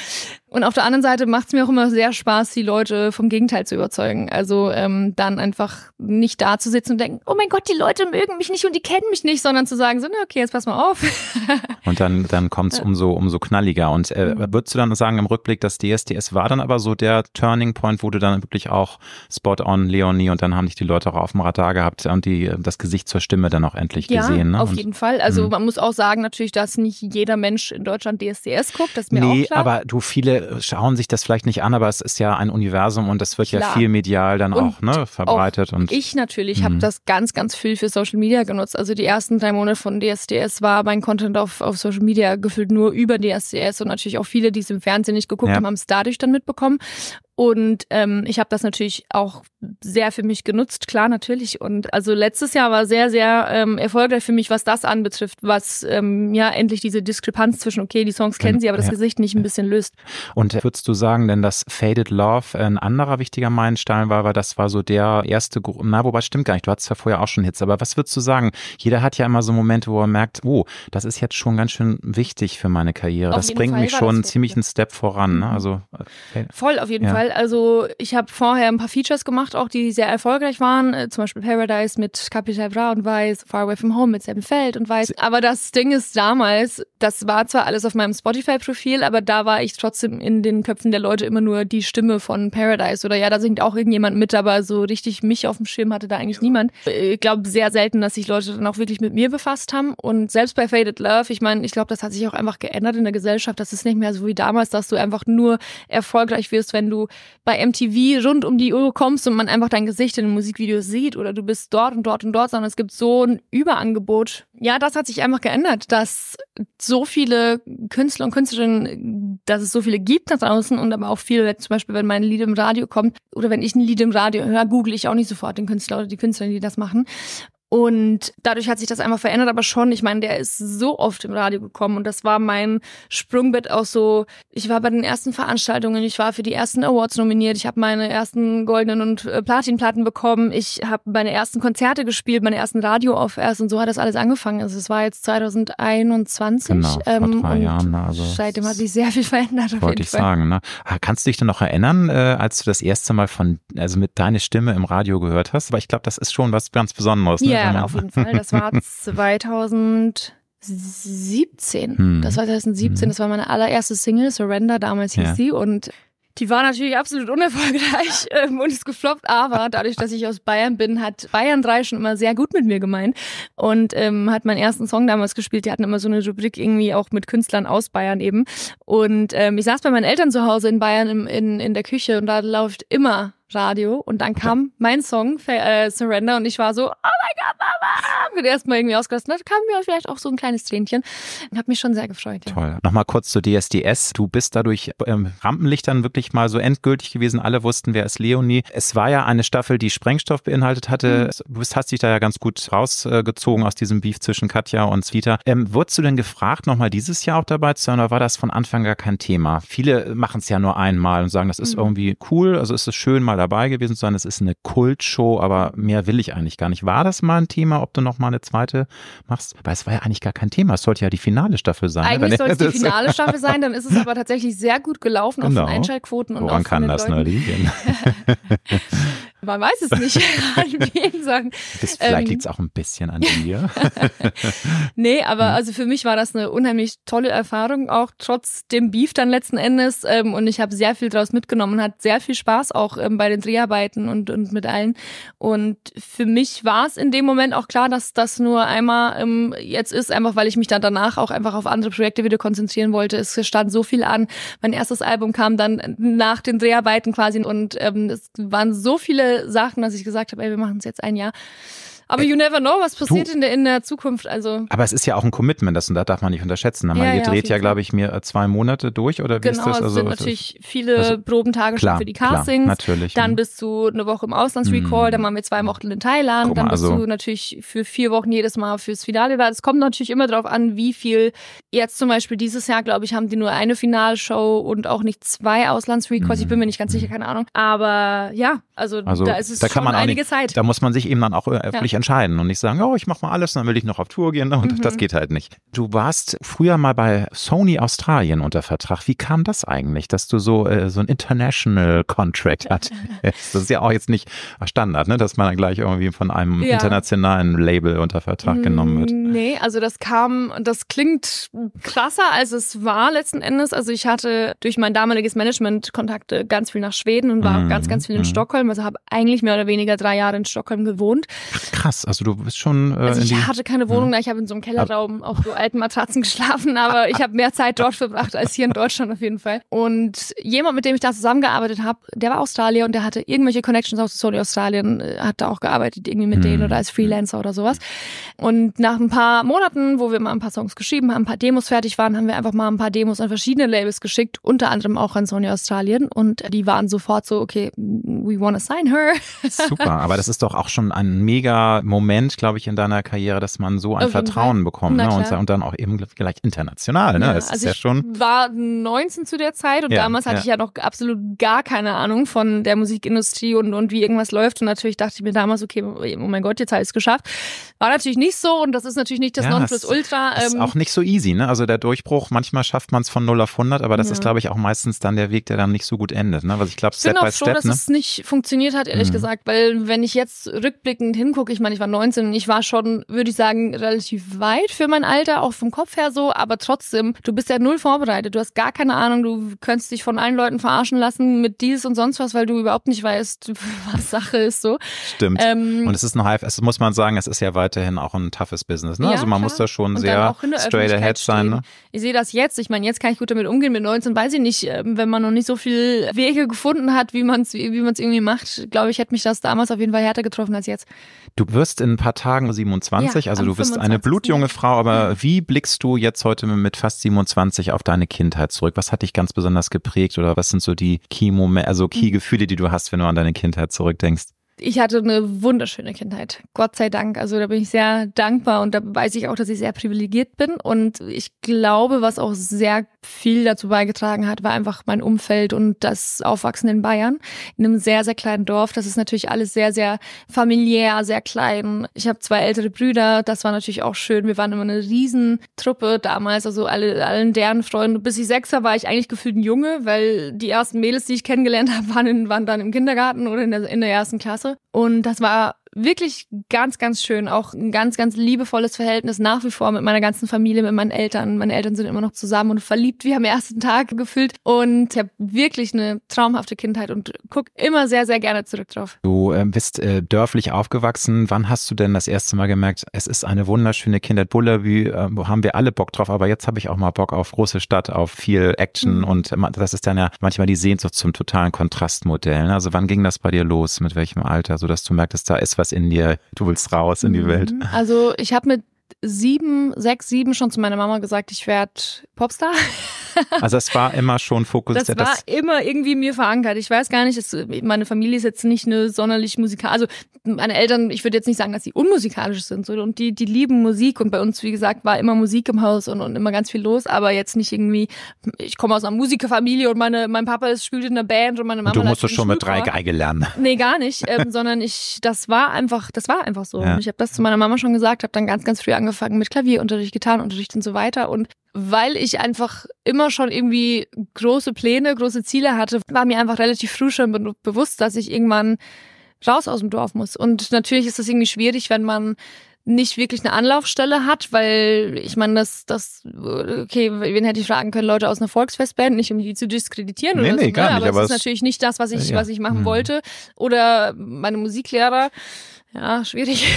Und auf der anderen Seite macht es mir auch immer sehr Spaß, die Leute vom Gegenteil zu überzeugen. Also ähm, dann einfach nicht da zu sitzen und denken, oh mein Gott, die Leute mögen mich nicht und die kennen mich nicht, sondern zu sagen, so, na, okay, jetzt pass mal auf. und dann, dann kommt es umso, umso knalliger. Und äh, mhm. würdest du dann sagen im Rückblick, dass DSDS war dann aber so der Turning Point, wo du dann wirklich auch Spot on Leonie und dann haben dich die Leute auch auf dem Radar gehabt und die äh, das Gesicht zur Stimme dann auch endlich ja, gesehen. Ne? Auf und, jeden Fall. Also mh. man muss auch sagen natürlich, dass nicht jeder Mensch in Deutschland DSDS guckt. Das ist mir nee, auch klar. aber du viele schauen sich das vielleicht nicht an, aber es ist ja ein Universum und das wird Klar. ja viel medial dann und auch ne, verbreitet. Auch und ich natürlich habe mhm. das ganz, ganz viel für Social Media genutzt. Also die ersten drei Monate von DSDS war mein Content auf, auf Social Media gefüllt nur über DSDS und natürlich auch viele, die es im Fernsehen nicht geguckt ja. haben, haben es dadurch dann mitbekommen. Und ähm, ich habe das natürlich auch sehr für mich genutzt, klar natürlich. Und also letztes Jahr war sehr, sehr ähm, erfolgreich für mich, was das anbetrifft, was ähm, ja endlich diese Diskrepanz zwischen, okay, die Songs kennen sie, aber das ja. Gesicht nicht ein bisschen löst. Und äh, würdest du sagen, denn das Faded Love ein anderer wichtiger Meilenstein war, weil das war so der erste, na wobei stimmt gar nicht, du hattest ja vorher auch schon Hits, aber was würdest du sagen? Jeder hat ja immer so Momente, wo er merkt, oh, das ist jetzt schon ganz schön wichtig für meine Karriere. Auf das bringt Fall mich schon ziemlich einen Step voran. Ne? Mhm. Also, okay. Äh, Voll, auf jeden ja. Fall. Fall. Also ich habe vorher ein paar Features gemacht, auch die sehr erfolgreich waren. Äh, zum Beispiel Paradise mit Capital Bra und Weiß, Far Away from Home mit Sam Feld und Weiß. Aber das Ding ist damals, das war zwar alles auf meinem Spotify-Profil, aber da war ich trotzdem in den Köpfen der Leute immer nur die Stimme von Paradise. Oder ja, da singt auch irgendjemand mit, aber so richtig mich auf dem Schirm hatte da eigentlich ja. niemand. Ich glaube sehr selten, dass sich Leute dann auch wirklich mit mir befasst haben. Und selbst bei Faded Love, ich meine, ich glaube, das hat sich auch einfach geändert in der Gesellschaft. Das ist nicht mehr so wie damals, dass du einfach nur erfolgreich wirst, wenn du bei MTV rund um die Uhr kommst und man einfach dein Gesicht in den Musikvideos sieht oder du bist dort und dort und dort, sondern es gibt so ein Überangebot. Ja, das hat sich einfach geändert, dass so viele Künstler und Künstlerinnen, dass es so viele gibt da draußen und aber auch viele, zum Beispiel, wenn mein Lied im Radio kommt oder wenn ich ein Lied im Radio höre, google ich auch nicht sofort den Künstler oder die Künstlerin, die das machen. Und dadurch hat sich das einmal verändert, aber schon, ich meine, der ist so oft im Radio gekommen und das war mein Sprungbett auch so. Ich war bei den ersten Veranstaltungen, ich war für die ersten Awards nominiert, ich habe meine ersten goldenen und äh, Platinplatten bekommen, ich habe meine ersten Konzerte gespielt, meine ersten Radio-Offers und so hat das alles angefangen. Also es war jetzt 2021 genau, ähm, vor drei Jahren, ne, also seitdem hat sich sehr viel verändert. Wollte ich Fall. sagen. Ne? Ah, kannst du dich denn noch erinnern, äh, als du das erste Mal von, also mit deiner Stimme im Radio gehört hast? Aber ich glaube, das ist schon was ganz Besonderes. Ne? Ja, ja, ja, auf jeden Fall. Das war 2017. Hm. Das war 2017. Hm. Das war meine allererste Single, Surrender, damals hieß ja. sie. Und die war natürlich absolut unerfolgreich ähm, und ist gefloppt, aber dadurch, dass ich aus Bayern bin, hat Bayern 3 schon immer sehr gut mit mir gemeint und ähm, hat meinen ersten Song damals gespielt. Die hatten immer so eine Rubrik irgendwie auch mit Künstlern aus Bayern eben. Und ähm, ich saß bei meinen Eltern zu Hause in Bayern im, in, in der Küche und da läuft immer Radio und dann kam mein Song äh, Surrender und ich war so, oh mein Gott, Mama! Bin erstmal irgendwie ausgelassen. Da kam mir vielleicht auch so ein kleines Tränchen und habe mich schon sehr gefreut. Ja. Toll. Nochmal kurz zu DSDS. Du bist dadurch ähm, Rampenlichtern wirklich mal so endgültig gewesen. Alle wussten, wer ist Leonie. Es war ja eine Staffel, die Sprengstoff beinhaltet hatte. Mhm. Du hast dich da ja ganz gut rausgezogen aus diesem Beef zwischen Katja und Svita. Ähm, wurdest du denn gefragt, nochmal dieses Jahr auch dabei zu sein oder war das von Anfang gar kein Thema? Viele machen es ja nur einmal und sagen, das ist mhm. irgendwie cool, also ist es schön, mal dabei gewesen zu sein. Es ist eine Kultshow, aber mehr will ich eigentlich gar nicht. War das mal ein Thema, ob du noch mal eine zweite machst? Weil es war ja eigentlich gar kein Thema. Es sollte ja die finale Staffel sein. Ne? Eigentlich sollte es die finale Staffel sein, dann ist es aber tatsächlich sehr gut gelaufen genau. auf den genau. Einschaltquoten. Woran und Woran kann das, Leuten. ne? Man weiß es nicht, an wen sagen. Das, vielleicht ähm, liegt es auch ein bisschen an dir. nee, aber hm. also für mich war das eine unheimlich tolle Erfahrung, auch trotz dem Beef dann letzten Endes. Ähm, und ich habe sehr viel daraus mitgenommen und hat sehr viel Spaß auch ähm, bei den Dreharbeiten und, und mit allen. Und für mich war es in dem Moment auch klar, dass das nur einmal ähm, jetzt ist, einfach weil ich mich dann danach auch einfach auf andere Projekte wieder konzentrieren wollte. Es stand so viel an. Mein erstes Album kam dann nach den Dreharbeiten quasi und ähm, es waren so viele alle Sachen, dass ich gesagt habe, ey, wir machen es jetzt ein Jahr. Aber you never know, was passiert du, in, der, in der Zukunft. Also. Aber es ist ja auch ein Commitment, das und da darf man nicht unterschätzen. Ne? Man ja, ihr dreht ja, glaube ich, mir äh, zwei Monate durch oder wie genau, ist das? Genau, also, sind natürlich viele also, Probentage klar, für die Castings. Klar, natürlich. Dann mhm. bist du eine Woche im Auslandsrecall, mhm. dann machen wir zwei Wochen in Thailand, mal, dann bist also, du natürlich für vier Wochen jedes Mal fürs Finale Es kommt natürlich immer darauf an, wie viel. Jetzt zum Beispiel dieses Jahr, glaube ich, haben die nur eine Finalshow und auch nicht zwei Auslandsrecalls. Mhm. Ich bin mir mhm. nicht ganz mhm. sicher, keine Ahnung. Aber ja, also, also da ist es da kann man einige nicht, Zeit. Da muss man sich eben dann auch öffentlich äh, ja. entscheiden und nicht sagen, oh, ich mache mal alles, dann will ich noch auf Tour gehen. Ne, und mhm. das geht halt nicht. Du warst früher mal bei Sony Australien unter Vertrag. Wie kam das eigentlich, dass du so, äh, so ein International Contract hattest? das ist ja auch jetzt nicht Standard, ne? dass man dann gleich irgendwie von einem ja. internationalen Label unter Vertrag mm, genommen wird. Nee, also das kam, das klingt krasser, als es war letzten Endes. Also ich hatte durch mein damaliges Management Kontakte ganz viel nach Schweden und war mhm. ganz, ganz viel in mhm. Stockholm also habe eigentlich mehr oder weniger drei Jahre in Stockholm gewohnt. krass, also du bist schon. Äh, also ich die... hatte keine Wohnung, ja. Ne? ich habe in so einem Kellerraum auf so alten Matratzen geschlafen, aber ich habe mehr Zeit dort verbracht als hier in Deutschland auf jeden Fall. Und jemand, mit dem ich da zusammengearbeitet habe, der war Australier und der hatte irgendwelche Connections aus Sony Australien, äh, hat da auch gearbeitet, irgendwie mit mhm. denen hm. oder als Freelancer oder sowas. Und nach ein paar Monaten, wo wir mal ein paar Songs geschrieben haben, ein paar Demos fertig waren, haben wir einfach mal ein paar Demos an verschiedene Labels geschickt, unter anderem auch an Sony Australien. Und die waren sofort so, okay, we want wanna sign her. Super, aber das ist doch auch schon ein mega Moment, glaube ich, in deiner Karriere, dass man so ein Auf Vertrauen bekommt ne? und, und, dann auch eben gleich international. Ne? Ja, das also ist ja schon. Ich war 19 zu der Zeit und ja, damals hatte ja. ich ja noch absolut gar keine Ahnung von der Musikindustrie und, und wie irgendwas läuft. Und natürlich dachte ich mir damals, okay, oh mein Gott, jetzt habe ich es geschafft. War natürlich nicht so und das ist natürlich nicht das ja, Nonplusultra. Das Ist ähm, auch nicht so easy, ne? Also der Durchbruch, manchmal schafft man es von 0 auf 100, aber das ja. ist, glaube ich, auch meistens dann der Weg, der dann nicht so gut endet, ne? Was ich glaube, Step by Step. Ich bin dass ne? es nicht funktioniert hat, ehrlich mhm. gesagt, weil wenn ich jetzt rückblickend hingucke, ich meine, ich war 19 und ich war schon, würde ich sagen, relativ weit für mein Alter, auch vom Kopf her so, aber trotzdem, du bist ja null vorbereitet, du hast gar keine Ahnung, du könntest dich von allen Leuten verarschen lassen mit Deals und sonst was, weil du überhaupt nicht weißt, was Sache ist so. Stimmt. Ähm, und es ist ein HFS, muss man sagen, es ist ja weit weiterhin auch ein toughes Business. Ne? Also ja, also man klar. muss da schon und sehr straight ahead sein. Ne? Ich sehe das jetzt. Ich meine, jetzt kann ich gut damit umgehen. Mit 19 weiß ich nicht, ähm, wenn man noch nicht so viele Wege gefunden hat, wie man es wie man's irgendwie macht. Glaube ich, hätte mich das damals auf jeden Fall härter getroffen als jetzt. Du wirst in ein paar Tagen 27, ja, also du bist eine blutjunge Frau, aber ja. wie blickst du jetzt heute mit fast 27 auf deine Kindheit zurück? Was hat dich ganz besonders geprägt oder was sind so die Key-Momente, also Key-Gefühle, die du hast, wenn du an deine Kindheit zurückdenkst? ich hatte eine wunderschöne Kindheit. Gott sei Dank. Also da bin ich sehr dankbar und da weiß ich auch, dass ich sehr privilegiert bin. Und ich glaube, was auch sehr viel dazu beigetragen hat, war einfach mein Umfeld und das Aufwachsen in Bayern, in einem sehr, sehr kleinen Dorf. Das ist natürlich alles sehr, sehr familiär, sehr klein. Ich habe zwei ältere Brüder, das war natürlich auch schön. Wir waren immer eine Riesentruppe damals, also alle, allen deren Freunde. Bis ich sechs war, war ich eigentlich gefühlt ein Junge, weil die ersten Mädels, die ich kennengelernt habe, waren, waren dann im Kindergarten oder in der, in der ersten Klasse. Und das war wirklich ganz, ganz schön. Auch ein ganz, ganz liebevolles Verhältnis nach wie vor mit meiner ganzen Familie, mit meinen Eltern. Meine Eltern sind immer noch zusammen und verliebt wie am ersten Tag gefühlt. Und ich habe wirklich eine traumhafte Kindheit und guck immer sehr, sehr gerne zurück drauf. Du ähm, bist äh, dörflich aufgewachsen. Wann hast du denn das erste Mal gemerkt, es ist eine wunderschöne Kindheit? Bullerby, äh, haben wir alle Bock drauf, aber jetzt habe ich auch mal Bock auf große Stadt, auf viel Action mhm. und ähm, das ist dann ja manchmal die Sehnsucht zum totalen Kontrastmodell. Ne? Also wann ging das bei dir los? Mit welchem Alter? Sodass du merktest, da ist was was in dir, du willst raus in die mhm. Welt. Also ich habe mit sieben, sechs, sieben schon zu meiner Mama gesagt, ich werde Popstar. also es war immer schon fokussiert. Das war immer irgendwie mir verankert. Ich weiß gar nicht, es, meine Familie ist jetzt nicht eine sonderlich musikalische, also meine Eltern, ich würde jetzt nicht sagen, dass sie unmusikalisch sind so, und die, die lieben Musik und bei uns, wie gesagt, war immer Musik im Haus und, und immer ganz viel los, aber jetzt nicht irgendwie, ich komme aus einer Musikerfamilie und meine, mein Papa ist, spielt in einer Band und meine Mama. Und du musstest schon mit drei Geige lernen. Nee, gar nicht, ähm, sondern ich, das war einfach, das war einfach so. Ja. Ich habe das zu meiner Mama schon gesagt, habe dann ganz, ganz früh angefangen angefangen mit Klavierunterricht, Gitarrenunterricht und so weiter. Und weil ich einfach immer schon irgendwie große Pläne, große Ziele hatte, war mir einfach relativ früh schon be bewusst, dass ich irgendwann raus aus dem Dorf muss. Und natürlich ist das irgendwie schwierig, wenn man nicht wirklich eine Anlaufstelle hat, weil ich meine, das, das, okay, wen hätte ich fragen können, Leute aus einer Volksfestband, nicht um die zu diskreditieren nee, oder nee, so, gar ne? aber nicht, aber das ist natürlich nicht das, was ich, ja. was ich machen mhm. wollte. Oder meine Musiklehrer ja, schwierig.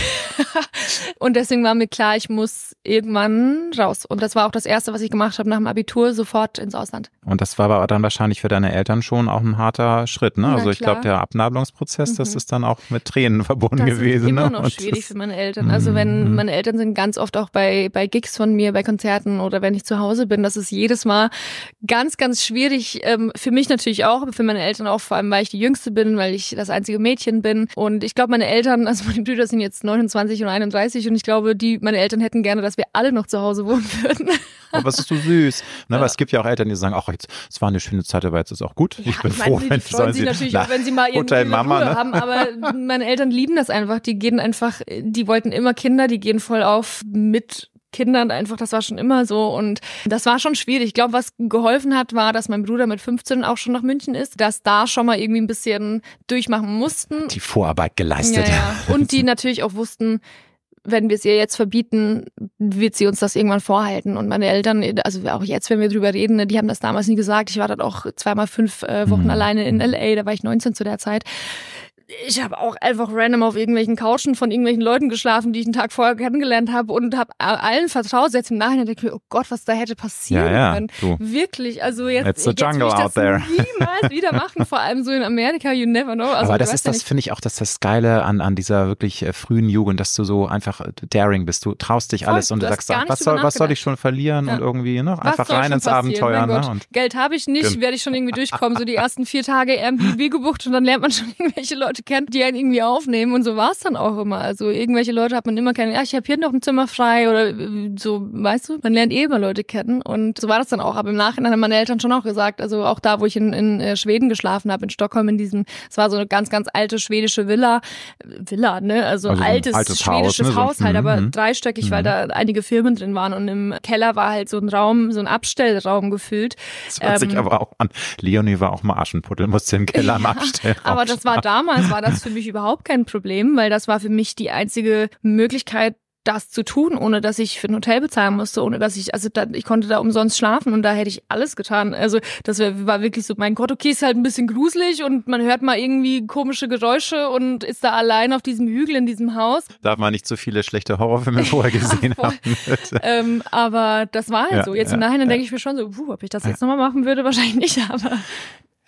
und deswegen war mir klar, ich muss irgendwann raus. Und das war auch das Erste, was ich gemacht habe nach dem Abitur, sofort ins Ausland. Und das war aber dann wahrscheinlich für deine Eltern schon auch ein harter Schritt, ne? Na, also ich glaube, der Abnabelungsprozess, mhm. das ist dann auch mit Tränen verbunden ne? das gewesen. Ist immer noch schwierig für meine Eltern. Also mhm. wenn mhm. meine Eltern sind ganz oft auch bei, bei Gigs von mir, bei Konzerten oder wenn ich zu Hause bin, das ist jedes Mal ganz, ganz schwierig. Ähm, für mich natürlich auch, aber für meine Eltern auch, vor allem weil ich die Jüngste bin, weil ich das einzige Mädchen bin. Und ich glaube, meine Eltern, also meine Brüder sind jetzt 29 und 31 und ich glaube, die, meine Eltern hätten gerne, dass wir alle noch zu Hause wohnen würden. Aber es ist so süß. Ne? Ja. es gibt ja auch Eltern, die sagen, ach, jetzt, es war eine schöne Zeit, aber jetzt ist auch gut. Ja, ich bin ich meine, froh, wenn sie, sie natürlich na, auch, wenn sie mal ihre Bruder Mama, ne? haben, aber meine Eltern lieben das einfach. Die gehen einfach, die wollten immer Kinder, die gehen voll auf mit Kindern einfach, das war schon immer so und das war schon schwierig. Ich glaube, was geholfen hat, war, dass mein Bruder mit 15 auch schon nach München ist, dass da schon mal irgendwie ein bisschen durchmachen mussten. Die Vorarbeit geleistet. Ja, ja. Und die natürlich auch wussten, wenn wir es ihr jetzt verbieten, wird sie uns das irgendwann vorhalten. Und meine Eltern, also auch jetzt, wenn wir drüber reden, ne, die haben das damals nie gesagt. Ich war dann auch zweimal fünf äh, Wochen mhm. alleine in LA, da war ich 19 zu der Zeit ich habe auch einfach random auf irgendwelchen Couchen von irgendwelchen Leuten geschlafen, die ich einen Tag vorher kennengelernt habe und habe allen vertraut. Jetzt im Nachhinein denke ich mir, oh Gott, was da hätte passieren ja, ja, können. Du. Wirklich, also jetzt, jetzt jungle ich das there. niemals wieder machen, vor allem so in Amerika, you never know. Also, Aber das ist das, finde ich auch, das, ist das Geile an, an dieser wirklich äh, frühen Jugend, dass du so einfach äh, daring bist. Du traust dich Voll, alles und du sagst, dann, was soll, was soll ich schon verlieren und irgendwie ne? einfach rein ins Abenteuer. Ne? Geld habe ich nicht, werde ich schon irgendwie durchkommen. So die ersten vier Tage Airbnb gebucht und dann lernt man schon irgendwelche Leute Leute kennt, die einen irgendwie aufnehmen. Und so war es dann auch immer. Also irgendwelche Leute hat man immer kennen. Ja, ich habe hier noch ein Zimmer frei oder äh, so, weißt du? Man lernt eh immer Leute kennen. Und so war das dann auch. Aber im Nachhinein haben meine Eltern schon auch gesagt, also auch da, wo ich in, in äh, Schweden geschlafen habe, in Stockholm, in diesem, es war so eine ganz, ganz alte schwedische Villa. Villa, ne? Also, also altes, ein altes schwedisches Haus, ne? Haus halt, aber mhm. dreistöckig, weil mhm. da einige Firmen drin waren. Und im Keller war halt so ein Raum, so ein Abstellraum gefüllt. Das hört sich ähm, aber auch an. Leonie war auch mal Aschenputtel, musste im Keller am Abstellraum Aber das war damals damals war das für mich überhaupt kein Problem, weil das war für mich die einzige Möglichkeit, das zu tun, ohne dass ich für ein Hotel bezahlen musste, ohne dass ich, also da, ich konnte da umsonst schlafen und da hätte ich alles getan. Also das wär, war wirklich so, mein Gott, okay, ist halt ein bisschen gruselig und man hört mal irgendwie komische Geräusche und ist da allein auf diesem Hügel in diesem Haus. Darf man nicht so viele schlechte Horrorfilme vorher gesehen haben. ähm, aber das war halt ja, so. Jetzt ja, im Nachhinein ja. denke ich mir schon so, puh, ob ich das jetzt nochmal machen würde, wahrscheinlich nicht, aber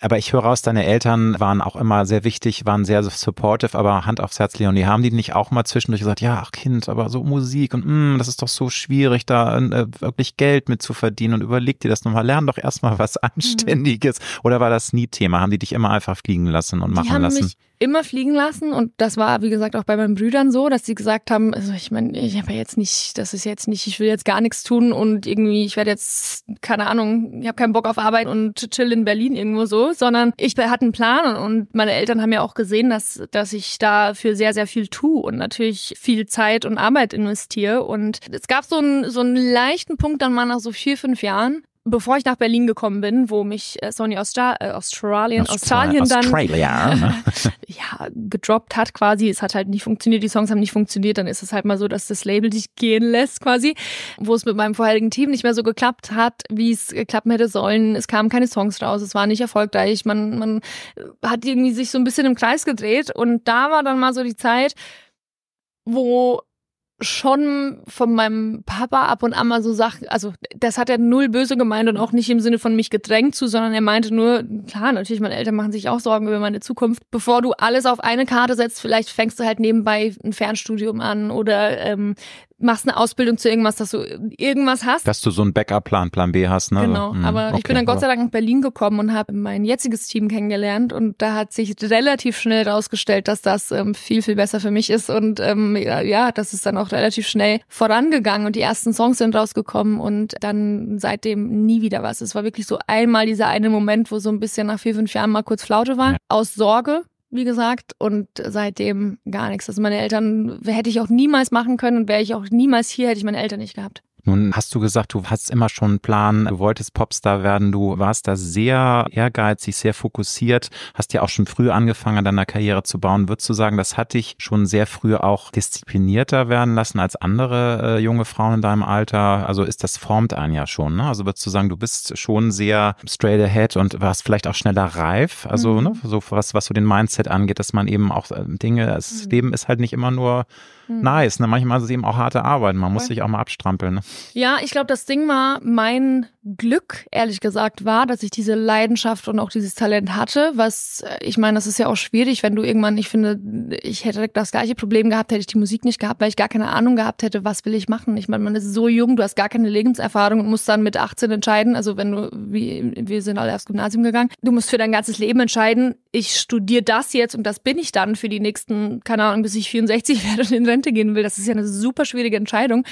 aber ich höre raus, deine Eltern waren auch immer sehr wichtig, waren sehr supportive, aber Hand aufs Herz, Leonie, haben die nicht auch mal zwischendurch gesagt, ja, ach Kind, aber so Musik und mh, mm, das ist doch so schwierig, da äh, wirklich Geld mit zu verdienen und überleg dir das nochmal, lern doch erstmal was mhm. Anständiges. Mhm. Oder war das nie Thema? Haben die dich immer einfach fliegen lassen und die machen lassen? Mich, immer fliegen lassen und das war, wie gesagt, auch bei meinen Brüdern so, dass sie gesagt haben, also ich meine, ich habe jetzt nicht, das ist jetzt nicht, ich will jetzt gar nichts tun und irgendwie, ich werde jetzt, keine Ahnung, ich habe keinen Bock auf Arbeit und chill in Berlin irgendwo so, sondern ich hatte einen Plan und meine Eltern haben ja auch gesehen, dass, dass ich dafür sehr, sehr viel tue und natürlich viel Zeit und Arbeit investiere und es gab so einen, so einen leichten Punkt dann mal nach so vier, fünf Jahren, bevor ich nach Berlin gekommen bin, wo mich äh, Sony Austra äh, Australien, Australien, dann Australia. ja, gedroppt hat quasi. Es hat halt nicht funktioniert, die Songs haben nicht funktioniert. Dann ist es halt mal so, dass das Label dich gehen lässt quasi, wo es mit meinem vorherigen Team nicht mehr so geklappt hat, wie es klappen hätte sollen. Es kamen keine Songs raus, es war nicht erfolgreich. Man, man äh, hat irgendwie sich so ein bisschen im Kreis gedreht und da war dann mal so die Zeit, wo schon von meinem Papa ab und an mal so Sachen, also das hat er null böse gemeint und auch nicht im Sinne von mich gedrängt zu, sondern er meinte nur, klar, natürlich, meine Eltern machen sich auch Sorgen über meine Zukunft. Bevor du alles auf eine Karte setzt, vielleicht fängst du halt nebenbei ein Fernstudium an oder ähm, machst eine Ausbildung zu irgendwas, dass du irgendwas hast. Dass du so einen Backup-Plan, Plan B hast, ne? Genau, mhm. aber okay. ich bin dann Gott sei Dank nach Berlin gekommen und habe mein jetziges Team kennengelernt und da hat sich relativ schnell herausgestellt, dass das ähm, viel, viel besser für mich ist und ähm, ja, ja, das ist dann auch relativ schnell vorangegangen und die ersten Songs sind rausgekommen und dann seitdem nie wieder was. Es war wirklich so einmal dieser eine Moment, wo so ein bisschen nach vier, fünf Jahren mal kurz Flaute war, ja. aus Sorge, wie gesagt, und seitdem gar nichts. Also meine Eltern hätte ich auch niemals machen können und wäre ich auch niemals hier, hätte ich meine Eltern nicht gehabt. Nun hast du gesagt, du hast immer schon einen Plan, du wolltest Popstar werden, du warst da sehr ehrgeizig, sehr fokussiert, hast ja auch schon früh angefangen, an deiner Karriere zu bauen. Würdest du sagen, das hat dich schon sehr früh auch disziplinierter werden lassen als andere äh, junge Frauen in deinem Alter? Also ist das formt einen ja schon, ne? Also würdest du sagen, du bist schon sehr straight ahead und warst vielleicht auch schneller reif? Also, mhm. ne, so was, was so den Mindset angeht, dass man eben auch äh, Dinge, das mhm. Leben ist halt nicht immer nur hm. nice. Ne? Manchmal ist es eben auch harte Arbeit. Man muss okay. sich auch mal abstrampeln. Ne? Ja, ich glaube, das Ding war, mein Glück, ehrlich gesagt, war, dass ich diese Leidenschaft und auch dieses Talent hatte. Was, äh, ich meine, das ist ja auch schwierig, wenn du irgendwann, ich finde, ich hätte das gleiche Problem gehabt, hätte ich die Musik nicht gehabt, weil ich gar keine Ahnung gehabt hätte, was will ich machen. Ich meine, man ist so jung, du hast gar keine Lebenserfahrung und musst dann mit 18 entscheiden. Also wenn du, wie, wir sind alle aufs Gymnasium gegangen, du musst für dein ganzes Leben entscheiden, ich studiere das jetzt und das bin ich dann für die nächsten, keine Ahnung, bis ich 64 werde und in Rente Rente gehen will. Das ist ja eine super schwierige Entscheidung.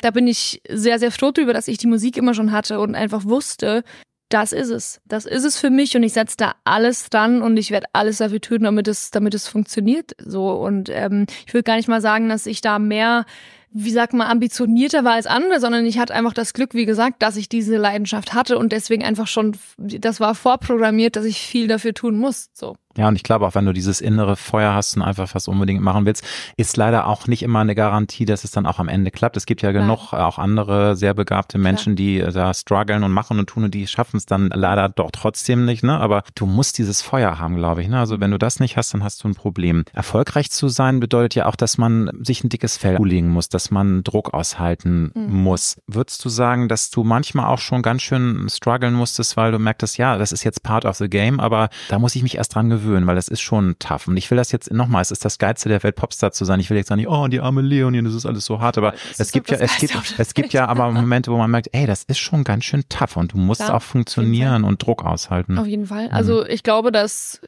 Da bin ich sehr, sehr froh darüber, dass ich die Musik immer schon hatte und einfach wusste, das ist es. Das ist es für mich und ich setze da alles dran und ich werde alles dafür tun, damit es, damit es funktioniert. So und ähm, ich würde gar nicht mal sagen, dass ich da mehr, wie sagt man, ambitionierter war als andere, sondern ich hatte einfach das Glück, wie gesagt, dass ich diese Leidenschaft hatte und deswegen einfach schon, das war vorprogrammiert, dass ich viel dafür tun muss. So. Ja, und ich glaube, auch wenn du dieses innere Feuer hast und einfach was unbedingt machen willst, ist leider auch nicht immer eine Garantie, dass es dann auch am Ende klappt. Es gibt ja Nein. genug äh, auch andere sehr begabte Menschen, die äh, da strugglen und machen und tun und die schaffen es dann leider doch trotzdem nicht. Ne? Aber du musst dieses Feuer haben, glaube ich. Ne? Also wenn du das nicht hast, dann hast du ein Problem. Erfolgreich zu sein bedeutet ja auch, dass man sich ein dickes Fell legen muss, dass man Druck aushalten mhm. muss. Würdest du sagen, dass du manchmal auch schon ganz schön strugglen musstest, weil du merktest, ja, das ist jetzt part of the game, aber da muss ich mich erst dran gewöhnen? gewöhnen, weil das ist schon tough. Und ich will das jetzt nochmal, es ist das Geilste der Welt, Popstar zu sein. Ich will jetzt sagen, oh, die arme Leonie, das ist alles so hart, aber das es gibt ja, es gibt, es gibt ja aber Momente, wo man merkt, ey, das ist schon ganz schön tough und du musst Klar, auch funktionieren und Druck aushalten. Auf jeden Fall. Mhm. Also ich glaube, dass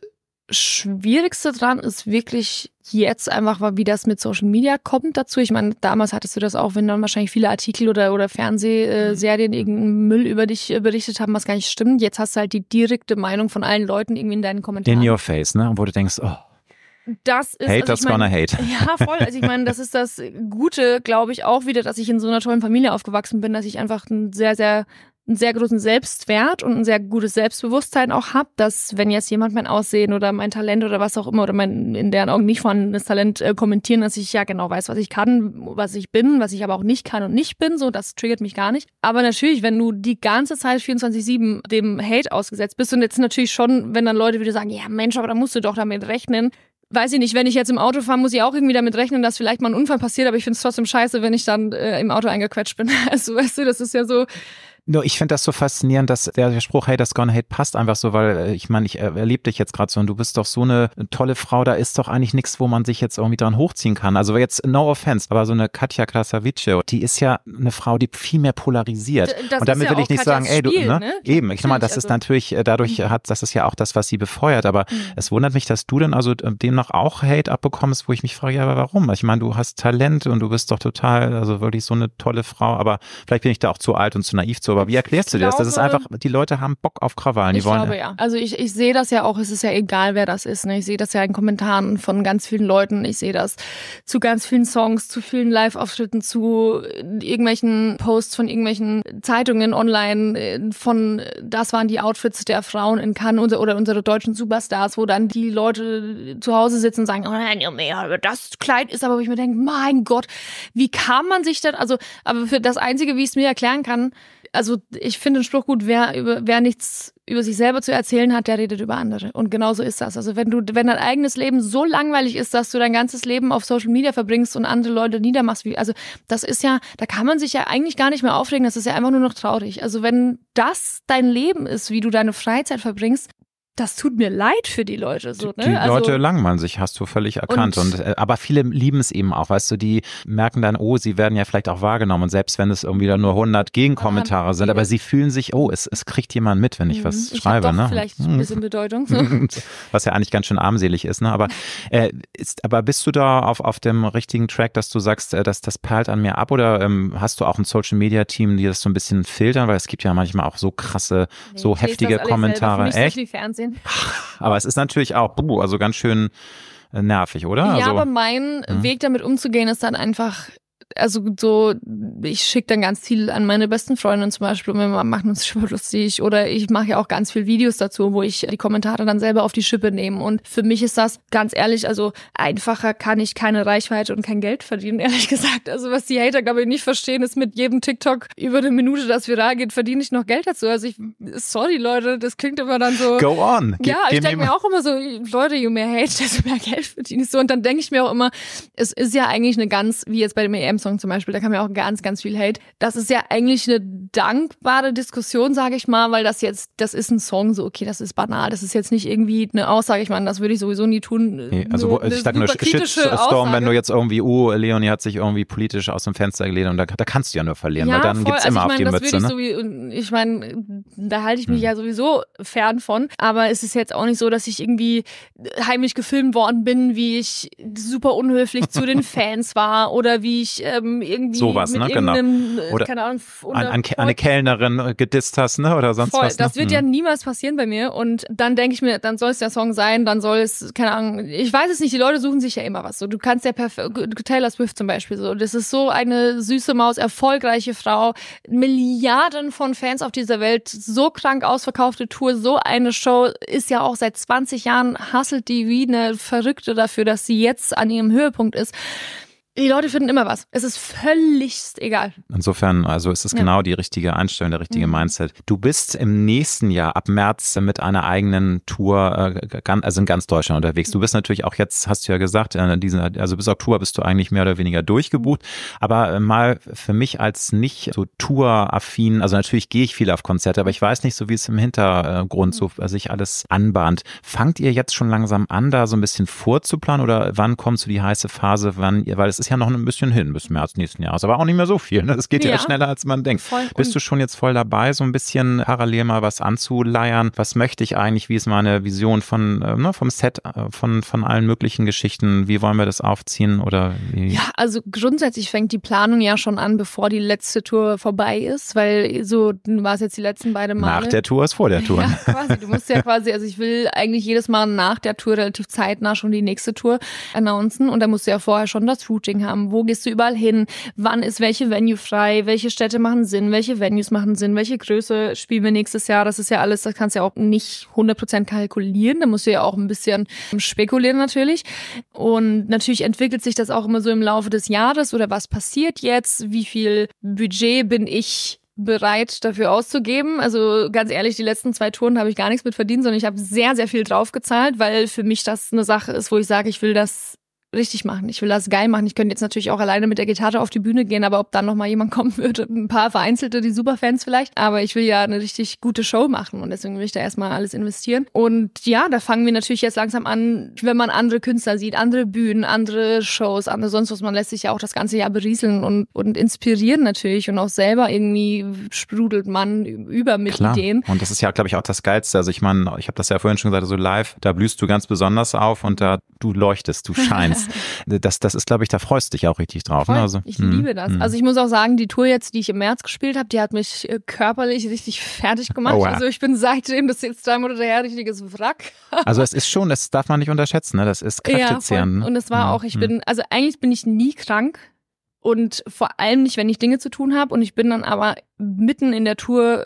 Schwierigste dran ist wirklich jetzt einfach mal, wie das mit Social Media kommt dazu. Ich meine, damals hattest du das auch, wenn dann wahrscheinlich viele Artikel oder, oder Fernsehserien äh, mhm. irgendeinen Müll über dich äh, berichtet haben, was gar nicht stimmt. Jetzt hast du halt die direkte Meinung von allen Leuten irgendwie in deinen Kommentaren. In your face, ne? Wo du denkst, oh, das ist. Hate also that's mein, gonna hate. Ja, voll. Also ich meine, das ist das Gute, glaube ich, auch wieder, dass ich in so einer tollen Familie aufgewachsen bin, dass ich einfach ein sehr, sehr einen sehr großen Selbstwert und ein sehr gutes Selbstbewusstsein auch habe, dass wenn jetzt jemand mein Aussehen oder mein Talent oder was auch immer oder mein in deren Augen nicht vorhandenes Talent äh, kommentieren, dass ich ja genau weiß, was ich kann, was ich bin, was ich aber auch nicht kann und nicht bin, so das triggert mich gar nicht. Aber natürlich, wenn du die ganze Zeit 24/7 dem Hate ausgesetzt bist und jetzt natürlich schon, wenn dann Leute wieder sagen, ja Mensch, aber da musst du doch damit rechnen, weiß ich nicht, wenn ich jetzt im Auto fahre, muss ich auch irgendwie damit rechnen, dass vielleicht mal ein Unfall passiert, aber ich finde es trotzdem scheiße, wenn ich dann äh, im Auto eingequetscht bin. Also weißt du, das ist ja so, nur ich finde das so faszinierend, dass der Spruch Hey, das Gone Hate passt einfach so, weil äh, ich meine, ich äh, erlebe dich jetzt gerade so und du bist doch so eine tolle Frau, da ist doch eigentlich nichts, wo man sich jetzt irgendwie dran hochziehen kann. Also jetzt no offense, aber so eine Katja Krasavice, die ist ja eine Frau, die viel mehr polarisiert. Das und damit ja will ich nicht Katjas sagen, ey, du, ne? ne? Eben, ich meine, das also ist natürlich, äh, dadurch mhm. hat, das ist ja auch das, was sie befeuert, aber mhm. es wundert mich, dass du denn also demnach auch Hate abbekommst, wo ich mich frage, ja, aber warum? Ich meine, du hast Talent und du bist doch total, also wirklich so eine tolle Frau, aber vielleicht bin ich da auch zu alt und zu naiv zu aber wie erklärst du dir das? Das ist einfach, die Leute haben Bock auf Krawallen. Die ich wollen, glaube ja. Also ich, ich sehe das ja auch, es ist ja egal, wer das ist. Ne? Ich sehe das ja in Kommentaren von ganz vielen Leuten. Ich sehe das zu ganz vielen Songs, zu vielen Live-Auftritten, zu irgendwelchen Posts von irgendwelchen Zeitungen online, äh, von das waren die Outfits der Frauen in Cannes oder, unsere deutschen Superstars, wo dann die Leute zu Hause sitzen und sagen, oh, nein, oh das Kleid ist aber, wo ich mir denke, mein Gott, wie kann man sich das, also, aber für das Einzige, wie ich es mir erklären kann, also ich finde den Spruch gut, wer, über, wer nichts über sich selber zu erzählen hat, der redet über andere. Und genau so ist das. Also wenn du, wenn dein eigenes Leben so langweilig ist, dass du dein ganzes Leben auf Social Media verbringst und andere Leute niedermachst, wie, also das ist ja, da kann man sich ja eigentlich gar nicht mehr aufregen, das ist ja einfach nur noch traurig. Also wenn das dein Leben ist, wie du deine Freizeit verbringst, das tut mir leid für die Leute. So, ne? Die also Leute langweilen sich, hast du völlig erkannt. Und, und, äh, aber viele lieben es eben auch, weißt du, die merken dann, oh, sie werden ja vielleicht auch wahrgenommen. Und selbst wenn es irgendwie nur 100 Gegenkommentare sind, aber sie fühlen sich, oh, es, es kriegt jemand mit, wenn ich mhm. was ich schreibe. Doch ne? Vielleicht ein bisschen Bedeutung. So. was ja eigentlich ganz schön armselig ist, ne? Aber, äh, ist, aber bist du da auf, auf dem richtigen Track, dass du sagst, äh, dass das perlt an mir ab oder ähm, hast du auch ein Social Media Team, die das so ein bisschen filtern? Weil es gibt ja manchmal auch so krasse, nee, so heftige Kommentare. Echt? Nicht so gesehen. Aber es ist natürlich auch, also ganz schön äh, nervig, oder? Ja, also, aber mein hm. Weg damit umzugehen ist dann einfach also so, ich schicke dann ganz viel an meine besten Freundinnen zum Beispiel und wir machen uns schon lustig. Oder ich mache ja auch ganz viel Videos dazu, wo ich die Kommentare dann selber auf die Schippe nehme. Und für mich ist das ganz ehrlich, also einfacher kann ich keine Reichweite und kein Geld verdienen, ehrlich gesagt. Also was die Hater, glaube ich, nicht verstehen, ist mit jedem TikTok über eine Minute, das viral geht, verdiene ich noch Geld dazu. Also ich, sorry Leute, das klingt immer dann so. Go on. Ge ja, ich denke mir auch immer so, Leute, je mehr Hate, desto mehr Geld verdiene ich so. Und dann denke ich mir auch immer, es ist ja eigentlich eine ganz, wie jetzt bei dem EMs Song zum Beispiel, da kam ja auch ganz, ganz viel Hate. Das ist ja eigentlich eine dankbare Diskussion, sage ich mal, weil das jetzt, das ist ein Song, so okay, das ist banal, das ist jetzt nicht irgendwie eine Aussage, ich meine, das würde ich sowieso nie tun. Nee, also, wo, also ich sage nur Shitstorm, wenn du jetzt irgendwie, oh, Leonie hat sich irgendwie politisch aus dem Fenster gelehnt und da, da kannst du ja nur verlieren, ja, weil dann gibt es also immer ich mein, auf die Mütze. Ich, ne? so, ich meine, da halte ich mich hm. ja sowieso fern von, aber es ist jetzt auch nicht so, dass ich irgendwie heimlich gefilmt worden bin, wie ich super unhöflich zu den Fans war oder wie ich äh, ähm, irgendwie sowas, ne? Genau. Äh, Oder keine Ahnung, an, an, eine Kellnerin äh, gedisst hast, ne? Oder sonst voll, was. Ne? Das wird hm. ja mhm. niemals passieren bei mir. Und dann denke ich mir, dann soll es der Song sein, dann soll es, keine Ahnung, ich weiß es nicht, die Leute suchen sich ja immer was. So, du kannst ja perfekt, Taylor Swift zum Beispiel so. Das ist so eine süße Maus, erfolgreiche Frau, Milliarden von Fans auf dieser Welt, so krank ausverkaufte Tour, so eine Show, ist ja auch seit 20 Jahren hasselt die wie eine Verrückte dafür, dass sie jetzt an ihrem Höhepunkt ist. Die Leute finden immer was. Es ist völligst egal. Insofern, also ist es ja. genau die richtige Einstellung, der richtige mhm. Mindset. Du bist im nächsten Jahr ab März mit einer eigenen Tour, äh, also in ganz Deutschland unterwegs. Du bist natürlich auch jetzt, hast du ja gesagt, äh, diesen, also bis Oktober bist du eigentlich mehr oder weniger durchgebucht. Aber äh, mal für mich als nicht so Tour-affin, also natürlich gehe ich viel auf Konzerte, aber mhm. ich weiß nicht so, wie es im Hintergrund so mhm. sich alles anbahnt. Fangt ihr jetzt schon langsam an, da so ein bisschen vorzuplanen oder wann kommst du die heiße Phase, wann, ihr, weil es ist ist ja noch ein bisschen hin bis März nächsten Jahres, aber auch nicht mehr so viel. Ne? Das geht ja, ja schneller, als man denkt. Voll Bist du schon jetzt voll dabei, so ein bisschen parallel mal was anzuleiern? Was möchte ich eigentlich? Wie ist meine Vision von, äh, ne, vom Set, äh, von, von allen möglichen Geschichten? Wie wollen wir das aufziehen? Oder wie? Ja, also grundsätzlich fängt die Planung ja schon an, bevor die letzte Tour vorbei ist, weil so war es jetzt die letzten beiden Male. Nach der Tour ist vor der Tour. Ja, quasi. Du musst ja quasi, also ich will eigentlich jedes Mal nach der Tour relativ zeitnah schon die nächste Tour announcen und da musst du ja vorher schon das Routing Shopping haben? Wo gehst du überall hin? Wann ist welche Venue frei? Welche Städte machen Sinn? Welche Venues machen Sinn? Welche Größe spielen wir nächstes Jahr? Das ist ja alles, das kannst du ja auch nicht 100% kalkulieren. Da musst du ja auch ein bisschen spekulieren natürlich. Und natürlich entwickelt sich das auch immer so im Laufe des Jahres oder was passiert jetzt? Wie viel Budget bin ich bereit dafür auszugeben. Also ganz ehrlich, die letzten zwei Touren habe ich gar nichts mit verdient, sondern ich habe sehr, sehr viel draufgezahlt, weil für mich das eine Sache ist, wo ich sage, ich will das richtig machen. Ich will das geil machen. Ich könnte jetzt natürlich auch alleine mit der Gitarre auf die Bühne gehen, aber ob dann nochmal jemand kommen würde, ein paar vereinzelte, die Superfans vielleicht. Aber ich will ja eine richtig gute Show machen und deswegen will ich da erstmal alles investieren. Und ja, da fangen wir natürlich jetzt langsam an, wenn man andere Künstler sieht, andere Bühnen, andere Shows, andere sonst was. Man lässt sich ja auch das ganze Jahr berieseln und, und inspirieren natürlich und auch selber irgendwie sprudelt man über mit Klar. Ideen. Und das ist ja, glaube ich, auch das Geilste. Also ich meine, ich habe das ja vorhin schon gesagt, so also live, da blühst du ganz besonders auf und da du leuchtest, du scheinst das, das, ist, glaube ich, da freust du dich auch richtig drauf. Ne? Voll, ne? also, ich liebe das. Hm, also ich hm. muss auch sagen, die Tour jetzt, die ich im März gespielt habe, die hat mich äh, körperlich richtig fertig gemacht. Oh, ja. Also ich bin seitdem, das ist jetzt drei Monate her, richtiges Wrack. also es ist schon, das darf man nicht unterschätzen, ne? das ist kräftezehrend. Ja, ne? und es war ja. Genau. auch, ich hm. bin, also eigentlich bin ich nie krank und vor allem nicht, wenn ich Dinge zu tun habe und ich bin dann aber mitten in der Tour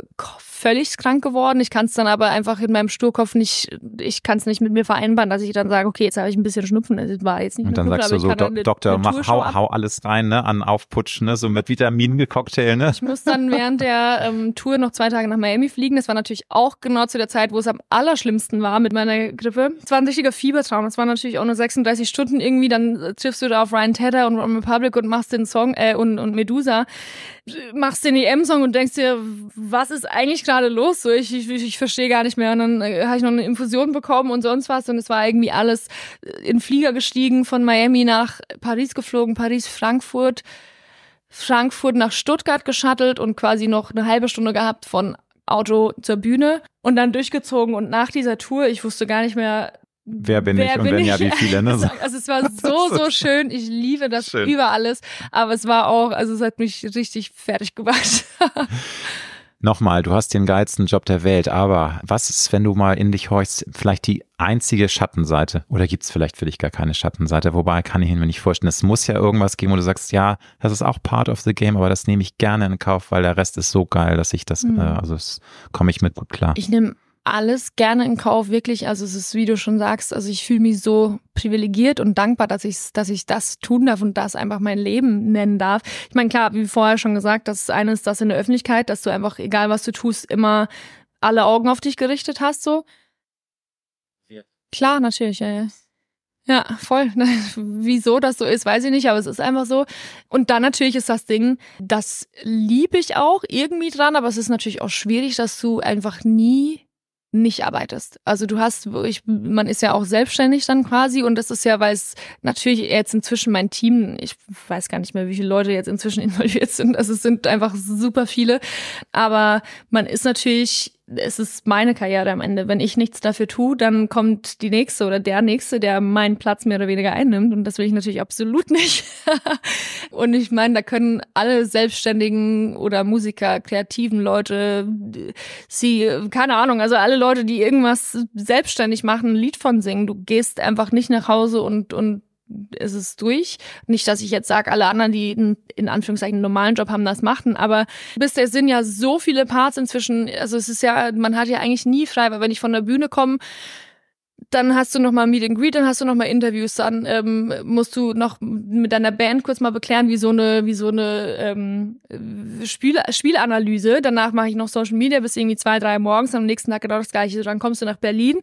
völlig krank geworden. Ich kann es dann aber einfach in meinem Sturkopf nicht, ich kann es nicht mit mir vereinbaren, dass ich dann sage, okay, jetzt habe ich ein bisschen Schnupfen, Das war jetzt nicht Und dann sagst du so, Do Doktor, mach, hau, hau, alles rein, ne, an Aufputsch, ne, so mit vitamin Vitamincocktail, ne. Ich muss dann während der ähm, Tour noch zwei Tage nach Miami fliegen. Das war natürlich auch genau zu der Zeit, wo es am allerschlimmsten war mit meiner Grippe. Es war ein richtiger Fiebertraum. Es war natürlich auch nur 36 Stunden irgendwie, dann äh, triffst du da auf Ryan Tedder und Republic und machst den Song, äh, und, und Medusa machst den EM-Song und denkst dir, was ist eigentlich gerade los? So, ich, ich, ich verstehe gar nicht mehr. Und dann äh, habe ich noch eine Infusion bekommen und sonst was. Und es war irgendwie alles äh, in Flieger gestiegen, von Miami nach Paris geflogen, Paris, Frankfurt, Frankfurt nach Stuttgart geschattelt und quasi noch eine halbe Stunde gehabt von Auto zur Bühne und dann durchgezogen. Und nach dieser Tour, ich wusste gar nicht mehr, Wer bin Wer ich und bin wenn ich? ja, wie viele? Ne? Also, also es war so, so schön. Ich liebe das schön. über alles. Aber es war auch, also es hat mich richtig fertig gemacht. Nochmal, du hast den geilsten Job der Welt, aber was ist, wenn du mal in dich horchst, vielleicht die einzige Schattenseite? Oder gibt es vielleicht für dich gar keine Schattenseite? Wobei kann ich mir nicht vorstellen. Es muss ja irgendwas geben, wo du sagst, ja, das ist auch part of the game, aber das nehme ich gerne in Kauf, weil der Rest ist so geil, dass ich das, mhm. äh, also das komme ich mit gut klar. Ich nehme alles gerne in Kauf, wirklich. Also es ist, wie du schon sagst, also ich fühle mich so privilegiert und dankbar, dass ich, dass ich das tun darf und das einfach mein Leben nennen darf. Ich meine, klar, wie vorher schon gesagt, das eine ist das in der Öffentlichkeit, dass du einfach, egal was du tust, immer alle Augen auf dich gerichtet hast, so. Ja. Klar, natürlich, ja, ja. Ja, voll. Wieso das so ist, weiß ich nicht, aber es ist einfach so. Und dann natürlich ist das Ding, das liebe ich auch irgendwie dran, aber es ist natürlich auch schwierig, dass du einfach nie nicht arbeitest. Also du hast, ich, man ist ja auch selbstständig dann quasi und das ist ja, weil es natürlich jetzt inzwischen mein Team, ich weiß gar nicht mehr, wie viele Leute jetzt inzwischen involviert sind, also es sind einfach super viele, aber man ist natürlich es ist meine Karriere am Ende. Wenn ich nichts dafür tue, dann kommt die nächste oder der nächste, der meinen Platz mehr oder weniger einnimmt. Und das will ich natürlich absolut nicht. und ich meine, da können alle Selbstständigen oder Musiker, kreativen Leute, sie, keine Ahnung, also alle Leute, die irgendwas selbstständig machen, ein Lied von singen. Du gehst einfach nicht nach Hause und, und ist es durch. Nicht, dass ich jetzt sage, alle anderen, die in, in Anführungszeichen einen normalen Job haben, das machten, aber bis der sind ja so viele Parts inzwischen. Also es ist ja, man hat ja eigentlich nie frei, weil wenn ich von der Bühne komme, dann hast du nochmal Meet and Greet, dann hast du nochmal Interviews, dann ähm, musst du noch mit deiner Band kurz mal beklären, wie so eine, wie so eine ähm, Spiel, Spielanalyse. Danach mache ich noch Social Media bis irgendwie zwei, drei morgens, am nächsten Tag genau das gleiche. Dann kommst du nach Berlin,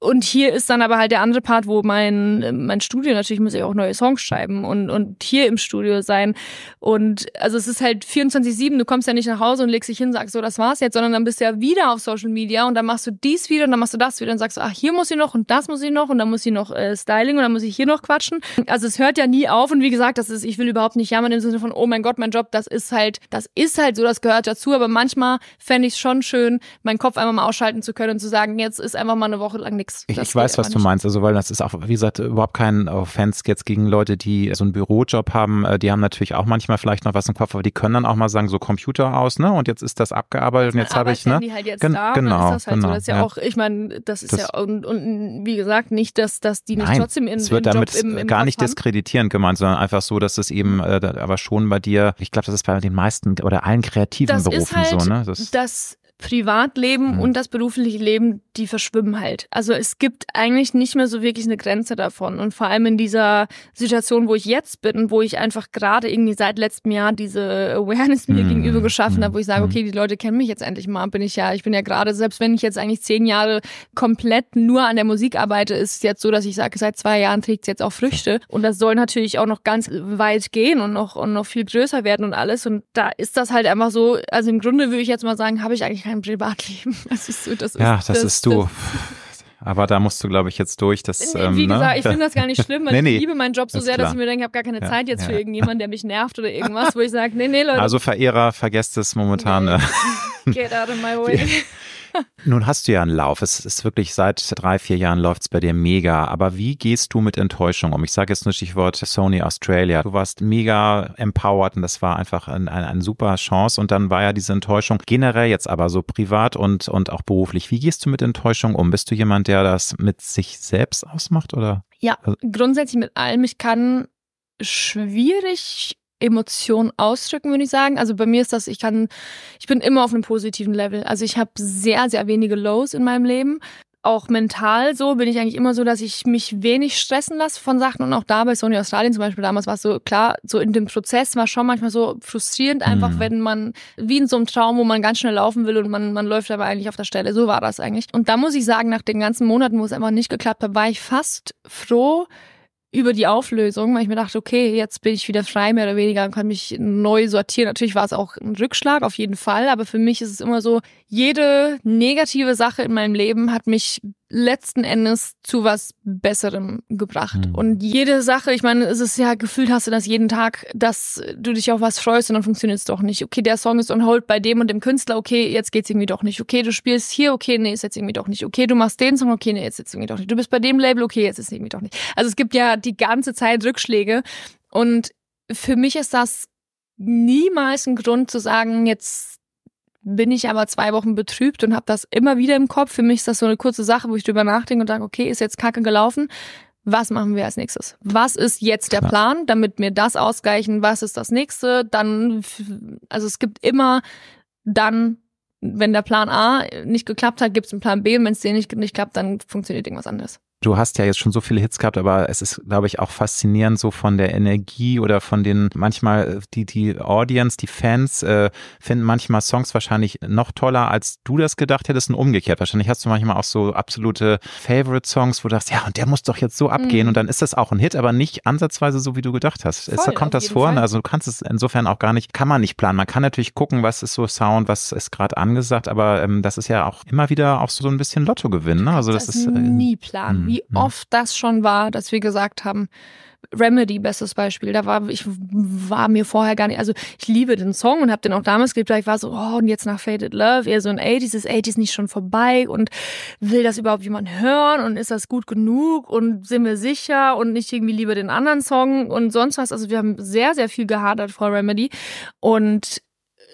und hier ist dann aber halt der andere Part, wo mein, mein Studio, natürlich muss ich auch neue Songs schreiben und, und hier im Studio sein. Und also es ist halt 24-7, du kommst ja nicht nach Hause und legst dich hin und sagst, so, das war's jetzt, sondern dann bist du ja wieder auf Social Media und dann machst du dies wieder und dann machst du das wieder und sagst, ach, hier muss ich noch und das muss ich noch und dann muss ich noch äh, Styling und dann muss ich hier noch quatschen. Also es hört ja nie auf und wie gesagt, das ist, ich will überhaupt nicht jammern im Sinne von, oh mein Gott, mein Job, das ist halt, das ist halt so, das gehört dazu, aber manchmal fände ich es schon schön, meinen Kopf einmal mal ausschalten zu können und zu sagen, jetzt ist einfach mal eine Woche lang nichts nichts. Ich, ich weiß, was nicht. du meinst. Also, weil das ist auch, wie gesagt, überhaupt kein Offense äh, jetzt gegen Leute, die so einen Bürojob haben. Äh, die haben natürlich auch manchmal vielleicht noch was im Kopf, aber die können dann auch mal sagen, so Computer aus, ne? Und jetzt ist das abgearbeitet und jetzt habe ich, ne? Die halt jetzt Gen da, ne? genau, ist das halt genau, so. Das ist ja, ja. Genau, auch, ich meine, das ist das, ja, und, und, wie gesagt, nicht, dass, dass die nicht Nein, trotzdem in Es wird Job damit im, im gar Kopf nicht diskreditierend gemeint, sondern einfach so, dass es eben, äh, aber schon bei dir, ich glaube, das ist bei den meisten oder allen kreativen das Berufen halt so, ne? Das, das Privatleben mhm. und das berufliche Leben, die verschwimmen halt. Also es gibt eigentlich nicht mehr so wirklich eine Grenze davon. Und vor allem in dieser Situation, wo ich jetzt bin, wo ich einfach gerade irgendwie seit letztem Jahr diese Awareness mir mhm. gegenüber geschaffen mhm. habe, wo ich sage, mhm. okay, die Leute kennen mich jetzt endlich mal, bin ich ja, ich bin ja gerade, selbst wenn ich jetzt eigentlich zehn Jahre komplett nur an der Musik arbeite, ist es jetzt so, dass ich sage, seit zwei Jahren trägt es jetzt auch Früchte. Und das soll natürlich auch noch ganz weit gehen und noch, und noch viel größer werden und alles. Und da ist das halt einfach so, also im Grunde würde ich jetzt mal sagen, habe ich eigentlich kein Privatleben. Das ist so, das ja, ist, das, das ist du. Das. aber da musst du, glaube ich, jetzt durch. Dass, nee, ähm, wie ähm, gesagt, ich finde das gar nicht schlimm, weil nee, nee. ich liebe meinen Job so sehr, klar. dass ich mir denke, ich habe gar keine ja, Zeit jetzt ja. für irgendjemanden, der mich nervt oder irgendwas, wo ich sage, nee, nee, Leute. Also Verehrer, vergesst es momentan. Äh. Get out of my way. Nun hast du ja einen Lauf. Es ist wirklich seit drei, vier Jahren läuft es bei dir mega. Aber wie gehst du mit Enttäuschung um? Ich sage jetzt nur Stichwort Sony Australia. Du warst mega empowered und das war einfach eine ein, ein super Chance. Und dann war ja diese Enttäuschung generell jetzt aber so privat und, und auch beruflich. Wie gehst du mit Enttäuschung um? Bist du jemand, der das mit sich selbst ausmacht oder? Ja, grundsätzlich mit allem. Ich kann schwierig Emotionen ausdrücken, würde ich sagen. Also bei mir ist das, ich kann, ich bin immer auf einem positiven Level. Also ich habe sehr, sehr wenige Lows in meinem Leben. Auch mental so bin ich eigentlich immer so, dass ich mich wenig stressen lasse von Sachen. Und auch da bei Sony Australien zum Beispiel damals war es so, klar, so in dem Prozess war schon manchmal so frustrierend, einfach mhm. wenn man, wie in so einem Traum, wo man ganz schnell laufen will und man, man läuft aber eigentlich auf der Stelle. So war das eigentlich. Und da muss ich sagen, nach den ganzen Monaten, wo es einfach nicht geklappt hat, war ich fast froh, über die Auflösung, weil ich mir dachte, okay, jetzt bin ich wieder frei, mehr oder weniger, und kann mich neu sortieren. Natürlich war es auch ein Rückschlag, auf jeden Fall, aber für mich ist es immer so, jede negative Sache in meinem Leben hat mich letzten Endes zu was Besserem gebracht. Mhm. Und jede Sache, ich meine, es ist ja gefühlt hast du das jeden Tag, dass du dich auf was freust und dann funktioniert es doch nicht. Okay, der Song ist on hold bei dem und dem Künstler, okay, jetzt geht's irgendwie doch nicht. Okay, du spielst hier, okay, nee, ist jetzt irgendwie doch nicht. Okay, du machst den Song, okay, nee, jetzt ist irgendwie doch nicht. Du bist bei dem Label, okay, jetzt ist irgendwie doch nicht. Also es gibt ja die ganze Zeit Rückschläge und für mich ist das niemals ein Grund zu sagen, jetzt bin ich aber zwei Wochen betrübt und habe das immer wieder im Kopf. Für mich ist das so eine kurze Sache, wo ich drüber nachdenke und sage, okay, ist jetzt Kacke gelaufen. Was machen wir als nächstes? Was ist jetzt der Plan, damit wir das ausgleichen? Was ist das nächste? Dann, also es gibt immer dann, wenn der Plan A nicht geklappt hat, gibt es einen Plan B und wenn es den nicht, nicht klappt, dann funktioniert irgendwas anderes. Du hast ja jetzt schon so viele Hits gehabt, aber es ist, glaube ich, auch faszinierend, so von der Energie oder von den manchmal äh, die, die Audience, die Fans äh, finden manchmal Songs wahrscheinlich noch toller, als du das gedacht hättest und umgekehrt. Wahrscheinlich hast du manchmal auch so absolute Favorite-Songs, wo du sagst, ja, und der muss doch jetzt so mhm. abgehen mhm. und dann ist das auch ein Hit, aber nicht ansatzweise so, wie du gedacht hast. Voll, es, kommt das vor? Fall. Also du kannst es insofern auch gar nicht, kann man nicht planen. Man kann natürlich gucken, was ist so Sound, was ist gerade angesagt, aber ähm, das ist ja auch immer wieder auch so ein bisschen Lotto gewinnen. Ne? Also das, das, ist äh, nie planen wie mhm. oft das schon war, dass wir gesagt haben, Remedy, bestes Beispiel. Da war ich war mir vorher gar nicht, also ich liebe den Song und habe den auch damals geliebt, ich war so, oh, und jetzt nach Faded Love, eher so ein 80s, ist 80s nicht schon vorbei und will das überhaupt jemand hören und ist das gut genug und sind wir sicher und nicht irgendwie lieber den anderen Song und sonst was. Also wir haben sehr, sehr viel gehadert vor Remedy und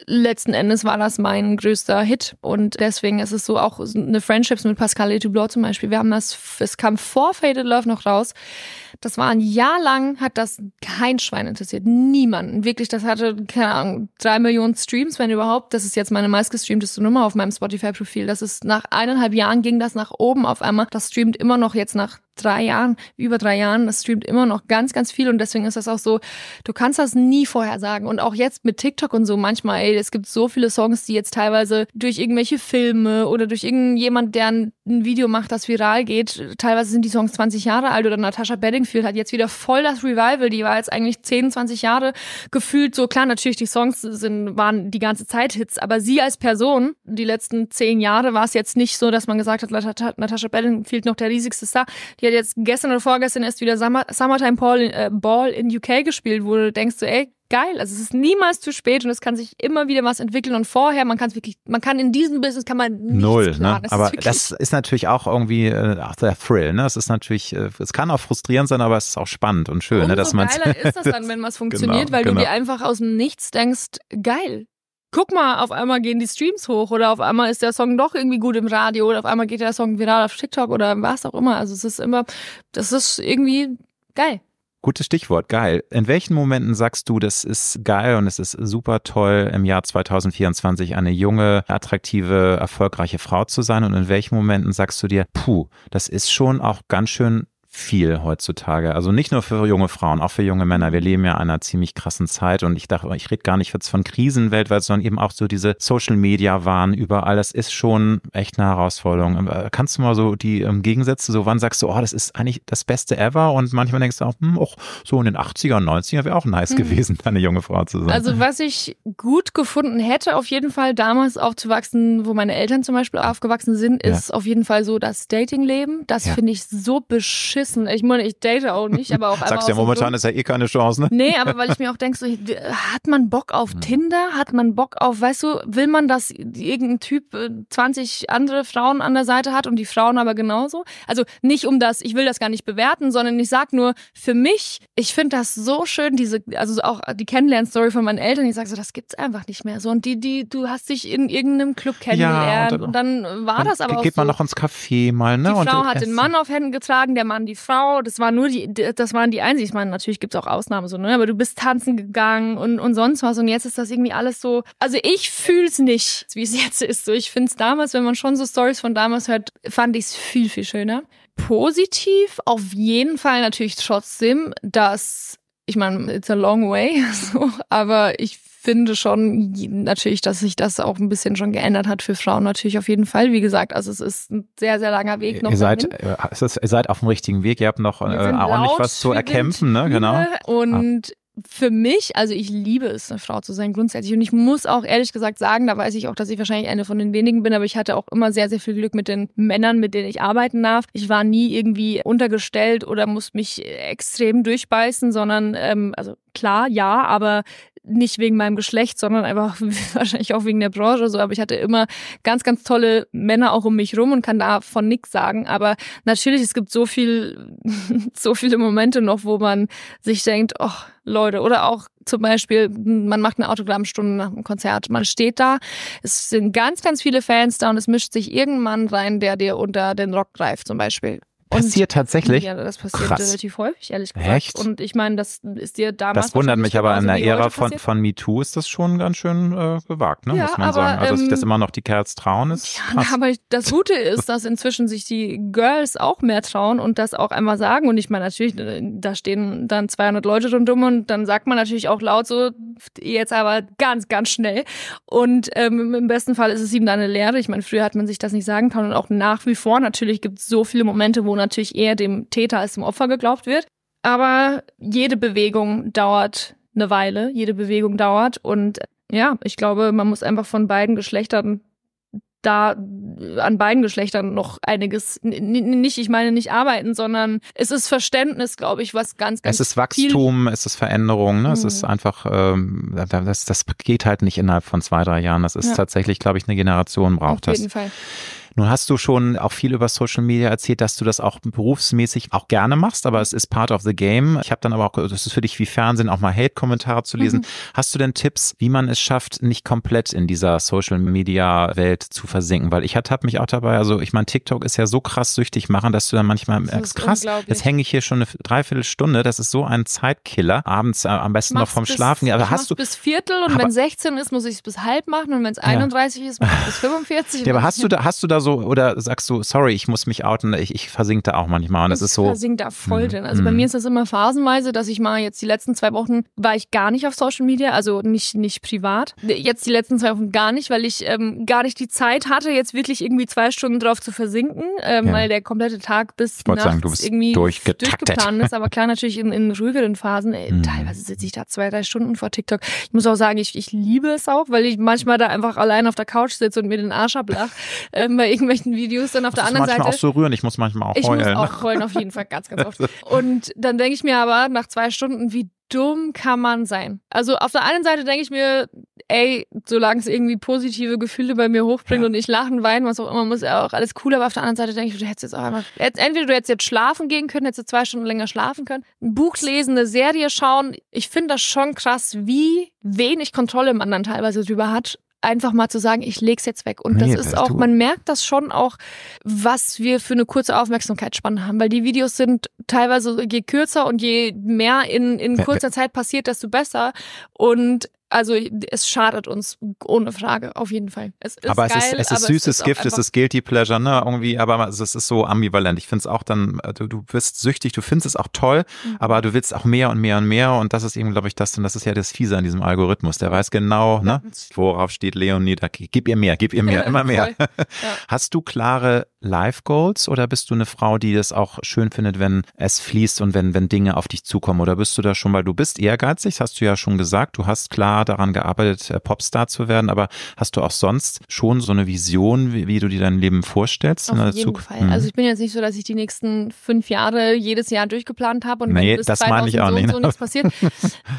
letzten Endes war das mein größter Hit und deswegen ist es so auch eine Friendships mit Pascal Dublot zum Beispiel. Wir haben das, es kam vor Faded Love noch raus. Das war ein Jahr lang, hat das kein Schwein interessiert. Niemanden. Wirklich, das hatte, keine Ahnung, drei Millionen Streams, wenn überhaupt. Das ist jetzt meine meistgestreamteste Nummer auf meinem Spotify-Profil. Das ist nach eineinhalb Jahren ging das nach oben auf einmal. Das streamt immer noch jetzt nach drei Jahren, über drei Jahren, das streamt immer noch ganz, ganz viel und deswegen ist das auch so, du kannst das nie vorher sagen. Und auch jetzt mit TikTok und so manchmal, ey, es gibt so viele Songs, die jetzt teilweise durch irgendwelche Filme oder durch irgendjemand, der ein Video macht, das viral geht, teilweise sind die Songs 20 Jahre alt oder Natasha Bedingfield hat jetzt wieder voll das Revival, die war jetzt eigentlich 10, 20 Jahre gefühlt so, klar, natürlich die Songs sind, waren die ganze Zeit Hits, aber sie als Person, die letzten 10 Jahre war es jetzt nicht so, dass man gesagt hat, Natasha Bedingfield noch der riesigste Star, die die hat jetzt gestern oder vorgestern erst wieder Summer, Summertime Ball in, äh, Ball in UK gespielt, wo du denkst du, ey, geil. Also es ist niemals zu spät und es kann sich immer wieder was entwickeln und vorher, man kann es wirklich, man kann in diesem Business kann man nichts null. Planen. Ne? Das aber ist das ist natürlich auch irgendwie äh, der Thrill. Ne, es ist natürlich, äh, es kann auch frustrierend sein, aber es ist auch spannend und schön, ne? Umso ne, dass man. geiler ist das dann, wenn was genau, funktioniert, genau, weil genau. du dir einfach aus dem Nichts denkst, geil guck mal, auf einmal gehen die Streams hoch oder auf einmal ist der Song doch irgendwie gut im Radio oder auf einmal geht der Song viral auf TikTok oder was auch immer. Also es ist immer, das ist irgendwie geil. Gutes Stichwort, geil. In welchen Momenten sagst du, das ist geil und es ist super toll, im Jahr 2024 eine junge, attraktive, erfolgreiche Frau zu sein? Und in welchen Momenten sagst du dir, puh, das ist schon auch ganz schön viel heutzutage. Also nicht nur für junge Frauen, auch für junge Männer. Wir leben ja in einer ziemlich krassen Zeit und ich dachte, ich rede gar nicht jetzt von Krisen weltweit, sondern eben auch so diese Social Media Waren überall. Das ist schon echt eine Herausforderung. Ähm, äh, kannst du mal so die ähm, Gegensätze, so wann sagst du, oh, das ist eigentlich das Beste ever und manchmal denkst du auch, hm, och, so in den 80er und 90er wäre auch nice hm. gewesen, da eine junge Frau zu sein. Also was ich gut gefunden hätte, auf jeden Fall damals aufzuwachsen, wo meine Eltern zum Beispiel aufgewachsen sind, ist ja. auf jeden Fall so das Dating-Leben. Das ja. finde ich so beschissen wissen. Ich meine, ich date auch nicht, aber auch Sagst ja, momentan Grund. ist ja eh keine Chance, ne? Nee, aber weil ich mir auch denke, so, hat man Bock auf hm. Tinder? Hat man Bock auf, weißt du, will man, dass irgendein Typ 20 äh, andere Frauen an der Seite hat und die Frauen aber genauso? Also nicht um das, ich will das gar nicht bewerten, sondern ich sag nur, für mich, ich finde das so schön, diese, also auch die Kennenlernstory von meinen Eltern, ich sage so, das gibt's einfach nicht mehr. So, und die, die, du hast dich in irgendeinem Club kennengelernt ja, und, dann, und war das aber geht auch. Geht man noch ins Café mal, ne? Die Frau hat den Mann auf Händen getragen, der Mann die die Frau, das war nur die, das waren die einzigen. Ich meine, natürlich gibt es auch Ausnahmen so, ne? Aber du bist tanzen gegangen und, und sonst was. Und jetzt ist das irgendwie alles so. Also ich fühle es nicht, wie es jetzt ist. So, ich finde es damals, wenn man schon so Stories von damals hört, fand ich es viel, viel schöner. Positiv auf jeden Fall natürlich trotzdem, dass ich meine, it's a long way, so, aber ich finde schon natürlich, dass sich das auch ein bisschen schon geändert hat für Frauen natürlich auf jeden Fall. Wie gesagt, also es ist ein sehr, sehr langer Weg noch. Ihr seid, äh, ist, ihr seid auf dem richtigen Weg, ihr habt noch äh, ordentlich was zu erkämpfen, ne? Genau. Und ah für mich, also ich liebe es, eine Frau zu sein grundsätzlich. Und ich muss auch ehrlich gesagt sagen, da weiß ich auch, dass ich wahrscheinlich eine von den wenigen bin, aber ich hatte auch immer sehr, sehr viel Glück mit den Männern, mit denen ich arbeiten darf. Ich war nie irgendwie untergestellt oder musste mich extrem durchbeißen, sondern, ähm, also klar, ja, aber nicht wegen meinem Geschlecht, sondern einfach wahrscheinlich auch wegen der Branche so. Aber ich hatte immer ganz, ganz tolle Männer auch um mich rum und kann davon nichts sagen. Aber natürlich, es gibt so viel, so viele Momente noch, wo man sich denkt, oh, Leute, oder auch zum Beispiel, man macht eine Autogrammstunde nach einem Konzert, man steht da, es sind ganz, ganz viele Fans da und es mischt sich irgendwann rein, der dir unter den Rock greift zum Beispiel. Passiert und, tatsächlich. Ja, das passiert Krass. relativ häufig, ehrlich gesagt. Echt? Und ich meine, das ist dir damals. Das wundert mich aber in der Ära von, von MeToo ist das schon ganz schön äh, gewagt, ne? Ja, muss man aber, sagen. Also, dass sich das ähm, immer noch die Kerls trauen, ist. Ja, krass. aber das Gute ist, dass inzwischen sich die Girls auch mehr trauen und das auch einmal sagen. Und ich meine, natürlich, äh, da stehen dann 200 Leute rundum und dann sagt man natürlich auch laut so, jetzt aber ganz, ganz schnell. Und ähm, im besten Fall ist es eben dann eine Lehre. Ich meine, früher hat man sich das nicht sagen können und auch nach wie vor natürlich gibt es so viele Momente, wo eine natürlich eher dem Täter als dem Opfer geglaubt wird. Aber jede Bewegung dauert eine Weile, jede Bewegung dauert. Und äh, ja, ich glaube, man muss einfach von beiden Geschlechtern da an beiden Geschlechtern noch einiges nicht ich meine nicht arbeiten sondern es ist Verständnis glaube ich was ganz ganz es ist Wachstum es ist Veränderung ne? Mhm. es ist einfach ähm, das das geht halt nicht innerhalb von zwei drei Jahren das ist ja. tatsächlich glaube ich eine Generation braucht das auf jeden Fall nun hast du schon auch viel über Social Media erzählt, dass du das auch berufsmäßig auch gerne machst, aber es ist part of the game. Ich habe dann aber auch, das ist für dich wie Fernsehen, auch mal Hate-Kommentare zu lesen. Mhm. Hast du denn Tipps, wie man es schafft, nicht komplett in dieser Social Media Welt zu versinken? Weil ich habe mich auch dabei, also ich meine, TikTok ist ja so krass süchtig machen, dass du dann manchmal das merkst, krass, jetzt hänge ich hier schon eine Dreiviertelstunde, das ist so ein Zeitkiller, abends äh, am besten noch vom bis, Schlafen. Aber hast du bis Viertel und wenn 16 ist, muss ich es bis halb machen und wenn es 31 ja. ist, muss ich bis 45. Ja, aber hast du da, hast du da so, oder sagst du, sorry, ich muss mich outen, ich, ich versink da auch manchmal. Und das ich ist so. versink da voll hm, drin. Also bei hm. mir ist das immer phasenweise, dass ich mal jetzt die letzten zwei Wochen war ich gar nicht auf Social Media, also nicht, nicht privat. Jetzt die letzten zwei Wochen gar nicht, weil ich ähm, gar nicht die Zeit hatte, jetzt wirklich irgendwie zwei Stunden drauf zu versinken, ähm, ja. weil der komplette Tag bis nachts sagen, du bist irgendwie durchgeplant ist. Aber klar, natürlich in, in ruhigeren Phasen, ey, äh, mhm. teilweise sitze ich da zwei, drei Stunden vor TikTok. Ich muss auch sagen, ich, ich liebe es auch, weil ich manchmal da einfach allein auf der Couch sitze und mir den Arsch ablache, ähm, weil irgendwelchen Videos und auf das der anderen Seite. Ich muss auch so rühren, ich muss manchmal auch ich heulen. Ich muss auch heulen, auf jeden Fall, ganz, ganz oft. Und dann denke ich mir aber nach zwei Stunden, wie dumm kann man sein? Also auf der einen Seite denke ich mir, ey, solange es irgendwie positive Gefühle bei mir hochbringt ja. und ich lachen, weinen, was auch immer, muss ja auch alles cool. Aber auf der anderen Seite denke ich, du hättest jetzt auch einmal, entweder du hättest jetzt schlafen gehen können, hättest du zwei Stunden länger schlafen können, ein Buch lesen, eine Serie schauen. Ich finde das schon krass, wie wenig Kontrolle man dann teilweise drüber hat einfach mal zu sagen, ich leg's jetzt weg. Und nee, das ist das auch, tut. man merkt das schon auch, was wir für eine kurze Aufmerksamkeitsspanne haben, weil die Videos sind teilweise je kürzer und je mehr in, in kurzer Zeit passiert, desto besser. Und also es schadet uns ohne Frage, auf jeden Fall. Es ist aber es geil, ist, es ist süßes es Gift, es ist Guilty Pleasure, ne? Irgendwie, aber es ist so ambivalent. Ich finde es auch dann, äh, du, du bist süchtig, du findest es auch toll, mhm. aber du willst auch mehr und mehr und mehr. Und das ist eben, glaube ich, das, denn das ist ja das Fiese an diesem Algorithmus. Der weiß genau, ne, worauf steht Leonie, da, gib ihr mehr, gib ihr mehr, immer mehr. Ja. Hast du klare Life Goals oder bist du eine Frau, die das auch schön findet, wenn es fließt und wenn, wenn Dinge auf dich zukommen? Oder bist du da schon, weil du bist ehrgeizig, hast du ja schon gesagt, du hast klar daran gearbeitet, äh, Popstar zu werden, aber hast du auch sonst schon so eine Vision, wie, wie du dir dein Leben vorstellst? Auf jeden Zukunft? Fall. Mhm. Also ich bin jetzt nicht so, dass ich die nächsten fünf Jahre jedes Jahr durchgeplant habe und nee, bis das meine ich auch so nicht. So nichts passiert.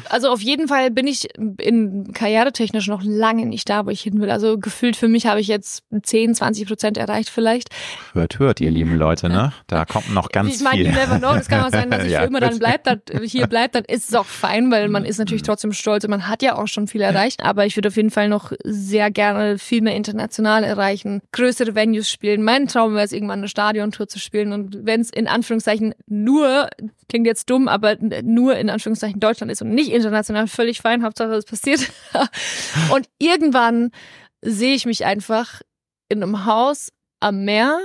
Also auf jeden Fall bin ich in karrieretechnisch noch lange nicht da, wo ich hin will. Also gefühlt für mich habe ich jetzt 10, 20 Prozent erreicht vielleicht. Hört, hört, ihr lieben Leute, ne? Da kommt noch ganz ich mein, viel. Ich meine, you never know. Es kann auch sein, dass ich ja. für immer dann bleibt, hier bleibt, dann ist es auch fein, weil man ist natürlich mhm. trotzdem stolz und man hat ja auch schon viel erreicht. Aber ich würde auf jeden Fall noch sehr gerne viel mehr international erreichen, größere Venues spielen. Mein Traum wäre es, irgendwann eine Stadiontour zu spielen. Und wenn es in Anführungszeichen nur, klingt jetzt dumm, aber nur in Anführungszeichen Deutschland ist und nicht international, völlig fein. Hauptsache, es passiert. und irgendwann sehe ich mich einfach in einem Haus am Meer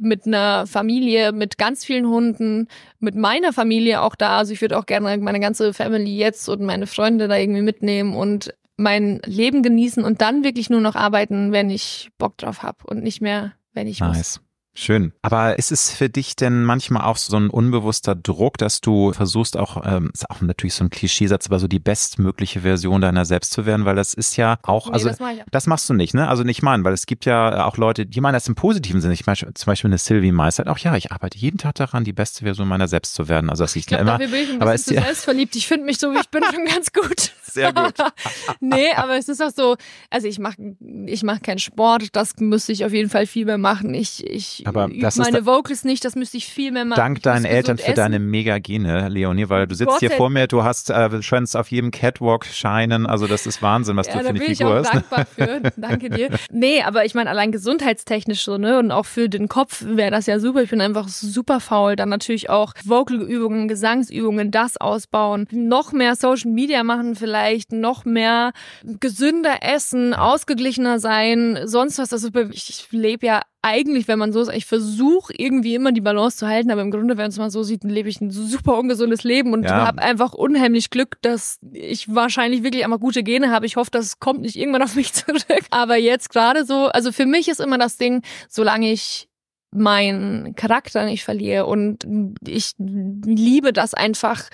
mit einer Familie, mit ganz vielen Hunden, mit meiner Familie auch da. Also ich würde auch gerne meine ganze Family jetzt und meine Freunde da irgendwie mitnehmen und mein Leben genießen und dann wirklich nur noch arbeiten, wenn ich Bock drauf habe und nicht mehr, wenn ich nice. muss. Schön. Aber ist es für dich denn manchmal auch so ein unbewusster Druck, dass du versuchst auch, ähm, ist auch natürlich so ein Klischeesatz, aber so die bestmögliche Version deiner selbst zu werden, weil das ist ja auch, nee, also das, mach das, machst du nicht, ne? Also nicht meinen, weil es gibt ja auch Leute, die meinen das im positiven Sinne. Ich meine zum Beispiel eine Sylvie Meister, auch ja, ich arbeite jeden Tag daran, die beste Version meiner selbst zu werden. Also das ich glaub, immer. Dafür bin ich ein aber ist zu ja selbstverliebt. Ich finde mich so, wie ich bin, schon ganz gut. Sehr gut. nee, aber es ist auch so, also ich mache ich mach keinen Sport, das müsste ich auf jeden Fall viel mehr machen. Ich, ich aber das meine ist Vocals nicht, das müsste ich viel mehr machen. Dank deinen Eltern für essen. deine Megagene, Leonie, weil du sitzt Gott hier vor mir, du hast äh, schönst auf jedem Catwalk scheinen, also das ist Wahnsinn, was ja, du für eine Figur hast. bin ich auch hast, dankbar für, danke dir. Nee, aber ich meine allein gesundheitstechnisch so, ne, und auch für den Kopf wäre das ja super. Ich bin einfach super faul, dann natürlich auch Vocalübungen, Gesangsübungen, das ausbauen, noch mehr Social Media machen vielleicht, noch mehr gesünder essen, ausgeglichener sein, sonst was, also ich, ich lebe ja eigentlich, wenn man so ist, ich versuche irgendwie immer die Balance zu halten, aber im Grunde, wenn es mal so sieht, lebe ich ein super ungesundes Leben und ja. habe einfach unheimlich Glück, dass ich wahrscheinlich wirklich einmal gute Gene habe. Ich hoffe, das kommt nicht irgendwann auf mich zurück. Aber jetzt gerade so, also für mich ist immer das Ding, solange ich meinen Charakter nicht verliere und ich liebe das einfach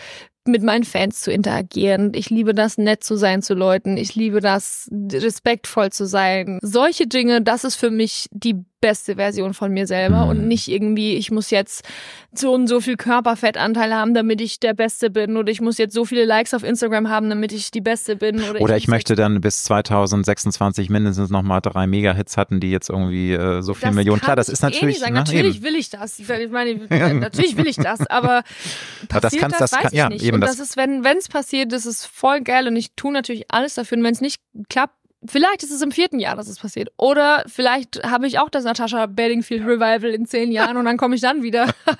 mit meinen Fans zu interagieren. Ich liebe das, nett zu sein zu Leuten. Ich liebe das, respektvoll zu sein. Solche Dinge, das ist für mich die beste Version von mir selber und mhm. nicht irgendwie, ich muss jetzt so und so viel Körperfettanteil haben, damit ich der Beste bin oder ich muss jetzt so viele Likes auf Instagram haben, damit ich die Beste bin. Oder, oder ich, ich möchte dann bis 2026 mindestens nochmal drei Mega-Hits hatten, die jetzt irgendwie äh, so viele Millionen. Klar, das ist eh natürlich. Eh natürlich eben. will ich das. Ich meine, natürlich will ich das, aber passiert das, kannst, das, das kann, ja, nicht. Eben und das, das ist, wenn es passiert, das ist voll geil und ich tue natürlich alles dafür. Und wenn es nicht klappt, Vielleicht ist es im vierten Jahr, dass es passiert. Oder vielleicht habe ich auch das Natasha Bedingfield Revival in zehn Jahren und dann komme ich dann wieder.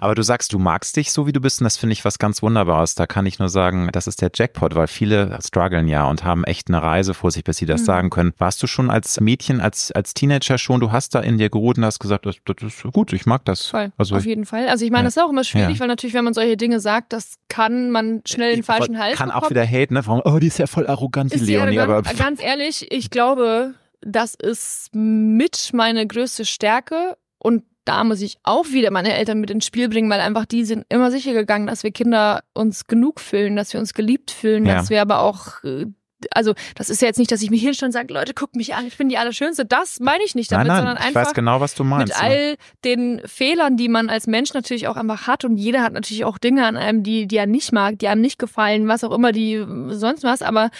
Aber du sagst, du magst dich so, wie du bist und das finde ich was ganz Wunderbares. Da kann ich nur sagen, das ist der Jackpot, weil viele strugglen ja und haben echt eine Reise vor sich, bis sie das mhm. sagen können. Warst du schon als Mädchen, als, als Teenager schon, du hast da in dir geruht und hast gesagt, das, das ist gut, ich mag das. Voll, also, auf jeden Fall. Also ich meine, ja. das ist auch immer schwierig, ja. weil natürlich, wenn man solche Dinge sagt, das kann man schnell den falschen Hals Kann bekommen. auch wieder Hate, ne? oh, die ist ja voll arrogant, die ist Leonie. Die arrogant, aber ganz ehrlich, ich glaube, das ist mit meine größte Stärke und da muss ich auch wieder meine Eltern mit ins Spiel bringen, weil einfach die sind immer sicher gegangen, dass wir Kinder uns genug fühlen, dass wir uns geliebt fühlen, ja. dass wir aber auch äh, also das ist ja jetzt nicht, dass ich mich hinstelle und sage, Leute, guck mich an, ich bin die Allerschönste. Das meine ich nicht damit, nein, nein, sondern einfach genau, was du meinst, mit ne? all ne? den Fehlern, die man als Mensch natürlich auch einfach hat und jeder hat natürlich auch Dinge an einem, die, die er nicht mag, die einem nicht gefallen, was auch immer, die sonst was, aber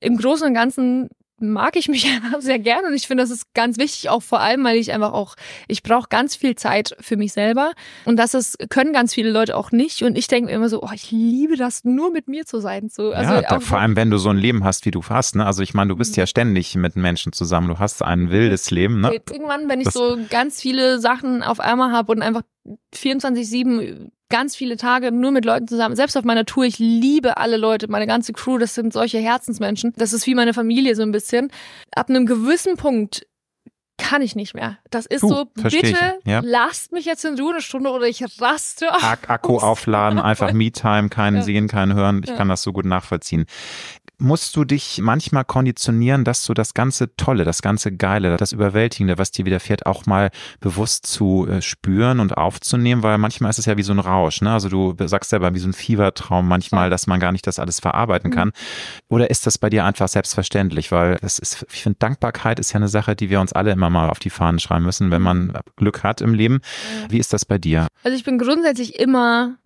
im Großen und Ganzen mag ich mich sehr gerne und ich finde, das ist ganz wichtig, auch vor allem, weil ich einfach auch, ich brauche ganz viel Zeit für mich selber und das ist, können ganz viele Leute auch nicht und ich denke mir immer so, oh, ich liebe das, nur mit mir zu sein. So, also ja, da, vor allem, wenn du so ein Leben hast, wie du hast, ne? also ich meine, du bist mhm. ja ständig mit Menschen zusammen, du hast ein wildes Leben. Ne? Irgendwann, wenn ich das so ganz viele Sachen auf einmal habe und einfach 24-7 ganz viele Tage nur mit Leuten zusammen. Selbst auf meiner Tour, ich liebe alle Leute, meine ganze Crew, das sind solche Herzensmenschen. Das ist wie meine Familie so ein bisschen. Ab einem gewissen Punkt kann ich nicht mehr. Das ist Puh, so, bitte ja. lasst mich jetzt in Ruhe eine Stunde oder ich raste. Ak Akku aufladen, einfach Me-Time, keinen ja. Sehen, keinen Hören. Ich ja. kann das so gut nachvollziehen musst du dich manchmal konditionieren, dass du das ganze Tolle, das ganze Geile, das Überwältigende, was dir widerfährt, auch mal bewusst zu äh, spüren und aufzunehmen, weil manchmal ist es ja wie so ein Rausch. Ne? Also du sagst selber, wie so ein Fiebertraum manchmal, dass man gar nicht das alles verarbeiten mhm. kann. Oder ist das bei dir einfach selbstverständlich? Weil das ist, ich finde, Dankbarkeit ist ja eine Sache, die wir uns alle immer mal auf die Fahnen schreiben müssen, wenn man mhm. Glück hat im Leben. Wie ist das bei dir? Also ich bin grundsätzlich immer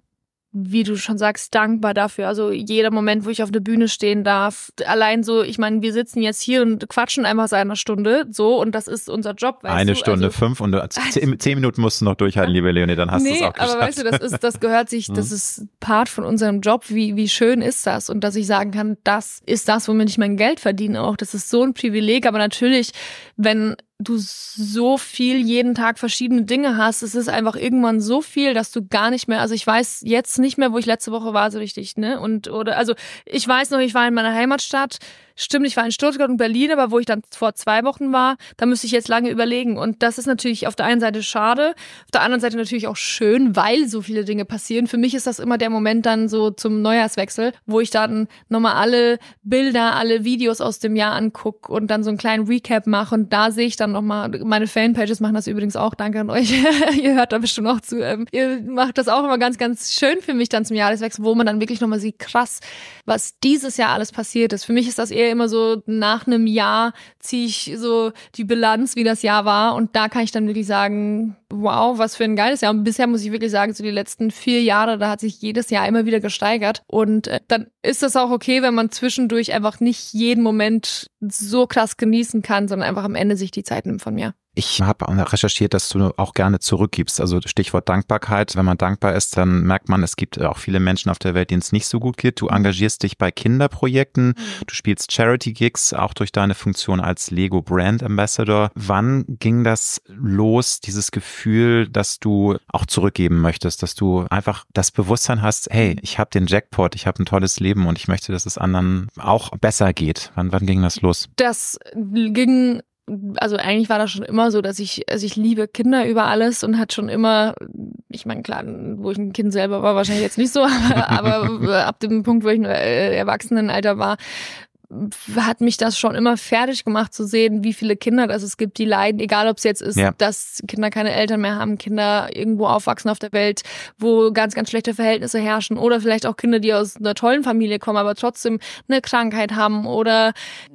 wie du schon sagst, dankbar dafür. Also jeder Moment, wo ich auf der Bühne stehen darf, allein so, ich meine, wir sitzen jetzt hier und quatschen einmal seit einer Stunde, so, und das ist unser Job. Weißt Eine du? Stunde also, fünf und also zehn, zehn, Minuten musst du noch durchhalten, liebe Leonie, dann hast nee, du es auch geschafft. Aber weißt du, das ist, das gehört sich, das hm. ist Part von unserem Job. Wie, wie schön ist das? Und dass ich sagen kann, das ist das, womit ich mein Geld verdiene auch. Das ist so ein Privileg, aber natürlich, wenn du so viel jeden Tag verschiedene Dinge hast. Es ist einfach irgendwann so viel, dass du gar nicht mehr, also ich weiß jetzt nicht mehr, wo ich letzte Woche war so richtig, ne? Und oder also ich weiß noch, ich war in meiner Heimatstadt, stimmt, ich war in Stuttgart und Berlin, aber wo ich dann vor zwei Wochen war, da müsste ich jetzt lange überlegen. Und das ist natürlich auf der einen Seite schade, auf der anderen Seite natürlich auch schön, weil so viele Dinge passieren. Für mich ist das immer der Moment dann so zum Neujahrswechsel, wo ich dann nochmal alle Bilder, alle Videos aus dem Jahr angucke und dann so einen kleinen Recap mache. Und da sehe ich dann nochmal, meine Fanpages machen das übrigens auch, danke an euch. ihr hört da bestimmt auch zu. Ähm, ihr macht das auch immer ganz, ganz schön für mich dann zum Jahreswechsel, wo man dann wirklich nochmal sieht, krass, was dieses Jahr alles passiert ist. Für mich ist das eher eher immer so nach einem Jahr ziehe ich so die Bilanz, wie das Jahr war. Und da kann ich dann wirklich sagen, wow, was für ein geiles Jahr. Und bisher muss ich wirklich sagen, so die letzten vier Jahre, da hat sich jedes Jahr immer wieder gesteigert. Und äh, dann ist das auch okay, wenn man zwischendurch einfach nicht jeden Moment so krass genießen kann, sondern einfach am Ende sich die Zeit nimmt von mir. Ich habe recherchiert, dass du auch gerne zurückgibst. Also Stichwort Dankbarkeit. Wenn man dankbar ist, dann merkt man, es gibt auch viele Menschen auf der Welt, denen es nicht so gut geht. Du engagierst dich bei Kinderprojekten, mhm. du spielst Charity-Gigs, auch durch deine Funktion als Lego Brand Ambassador. Wann ging das los, dieses Gefühl, dass du auch zurückgeben möchtest, dass du einfach das Bewusstsein hast, hey, mhm. ich habe den Jackpot, ich habe ein tolles Leben und ich möchte, dass es anderen auch besser geht? Wann, wann ging das los? Das ging also eigentlich war das schon immer so, dass ich, also ich liebe Kinder über alles und hat schon immer, ich meine, klar, wo ich ein Kind selber war, wahrscheinlich jetzt nicht so, aber, aber ab dem Punkt, wo ich ein äh, Erwachsenenalter war, hat mich das schon immer fertig gemacht zu sehen, wie viele Kinder das es gibt, die leiden, egal ob es jetzt ist, ja. dass Kinder keine Eltern mehr haben, Kinder irgendwo aufwachsen auf der Welt, wo ganz, ganz schlechte Verhältnisse herrschen oder vielleicht auch Kinder, die aus einer tollen Familie kommen, aber trotzdem eine Krankheit haben oder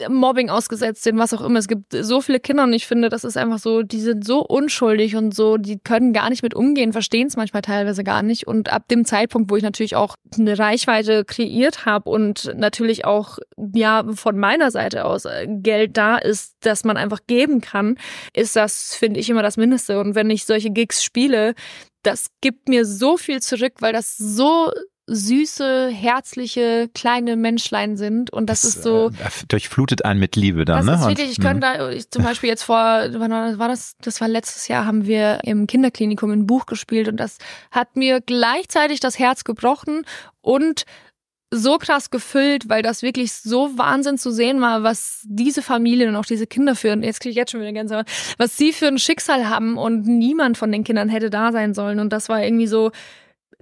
Mobbing ausgesetzt sind, was auch immer. Es gibt so viele Kinder und ich finde, das ist einfach so, die sind so unschuldig und so, die können gar nicht mit umgehen, verstehen es manchmal teilweise gar nicht und ab dem Zeitpunkt, wo ich natürlich auch eine Reichweite kreiert habe und natürlich auch, ja, von meiner Seite aus äh, Geld da ist, dass man einfach geben kann, ist das, finde ich, immer das Mindeste. Und wenn ich solche Gigs spiele, das gibt mir so viel zurück, weil das so süße, herzliche, kleine Menschlein sind. Und das, das ist so. Äh, durchflutet einen mit Liebe dann, das ne? Ist wirklich, ich könnte hm. da, ich zum Beispiel jetzt vor, wann war das? Das war letztes Jahr, haben wir im Kinderklinikum ein Buch gespielt und das hat mir gleichzeitig das Herz gebrochen und so krass gefüllt, weil das wirklich so Wahnsinn zu sehen war, was diese Familien und auch diese Kinder für, jetzt kriege ich jetzt schon wieder Gänsehaut, was sie für ein Schicksal haben und niemand von den Kindern hätte da sein sollen. Und das war irgendwie so,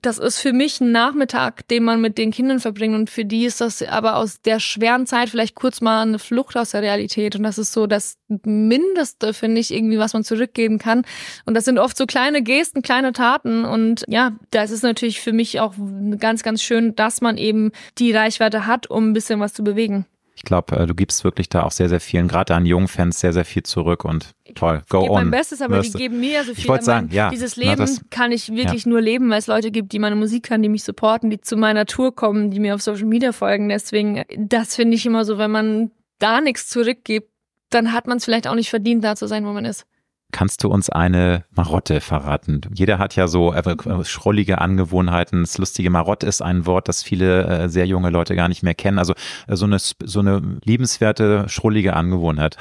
das ist für mich ein Nachmittag, den man mit den Kindern verbringt und für die ist das aber aus der schweren Zeit vielleicht kurz mal eine Flucht aus der Realität und das ist so das Mindeste, finde ich, irgendwie, was man zurückgeben kann und das sind oft so kleine Gesten, kleine Taten und ja, das ist natürlich für mich auch ganz, ganz schön, dass man eben die Reichweite hat, um ein bisschen was zu bewegen ich glaube, äh, du gibst wirklich da auch sehr, sehr vielen, gerade an jungen Fans, sehr, sehr viel zurück und toll, go ich on. Mein Bestes, aber Möste. die geben mir so viel. Ich wollte sagen, ja. Dieses Leben na, das, kann ich wirklich ja. nur leben, weil es Leute gibt, die meine Musik hören, die mich supporten, die zu meiner Tour kommen, die mir auf Social Media folgen. Deswegen, das finde ich immer so, wenn man da nichts zurückgibt, dann hat man es vielleicht auch nicht verdient, da zu sein, wo man ist. Kannst du uns eine Marotte verraten? Jeder hat ja so äh, äh, schrollige Angewohnheiten. Das lustige Marotte ist ein Wort, das viele äh, sehr junge Leute gar nicht mehr kennen. Also so eine, so eine liebenswerte, schrullige Angewohnheit.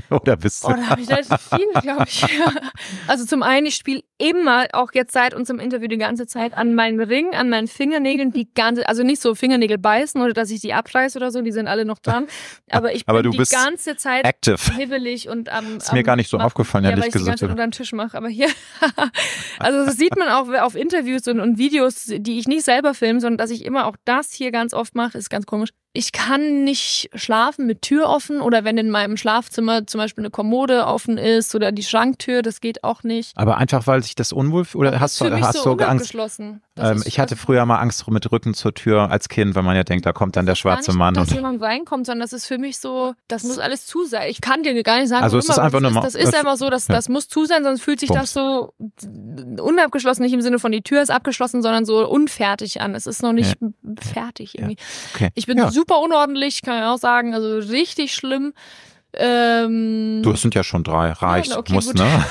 Oder bist du? Oh, da habe ich relativ viel, glaube ich. Also zum einen, ich spiele immer, auch jetzt seit unserem Interview die ganze Zeit, an meinen Ring, an meinen Fingernägeln, die ganze, also nicht so Fingernägel beißen oder dass ich die abreiße oder so, die sind alle noch dran. Aber ich bin aber die ganze Zeit active. hibbelig und am... ist mir um, gar nicht so mach, aufgefallen, ja, ehrlich ich gesagt. Ich unter den Tisch mache, aber hier... also das sieht man auch auf Interviews und, und Videos, die ich nicht selber filme, sondern dass ich immer auch das hier ganz oft mache, ist ganz komisch ich kann nicht schlafen mit Tür offen oder wenn in meinem Schlafzimmer zum Beispiel eine Kommode offen ist oder die Schranktür, das geht auch nicht. Aber einfach, weil sich das unwohl oder hast du, hast so du Angst? Ähm, ich hatte früher mal Angst mit Rücken zur Tür als Kind, weil man ja denkt, da kommt dann der schwarze nicht, Mann. Dass und jemand reinkommt, sondern das ist für mich so, das muss alles zu sein. Ich kann dir gar nicht sagen, also ist das, einfach das, ist. das ist einfach so, dass, ja. das muss zu sein, sonst fühlt sich Bums. das so unabgeschlossen, nicht im Sinne von die Tür ist abgeschlossen, sondern so unfertig an. Es ist noch nicht ja. fertig irgendwie. Ja. Okay. Ich bin super unordentlich, kann ich auch sagen, also richtig schlimm. Ähm, du, es sind ja schon drei, reicht, ja, okay, muss, gut. ne?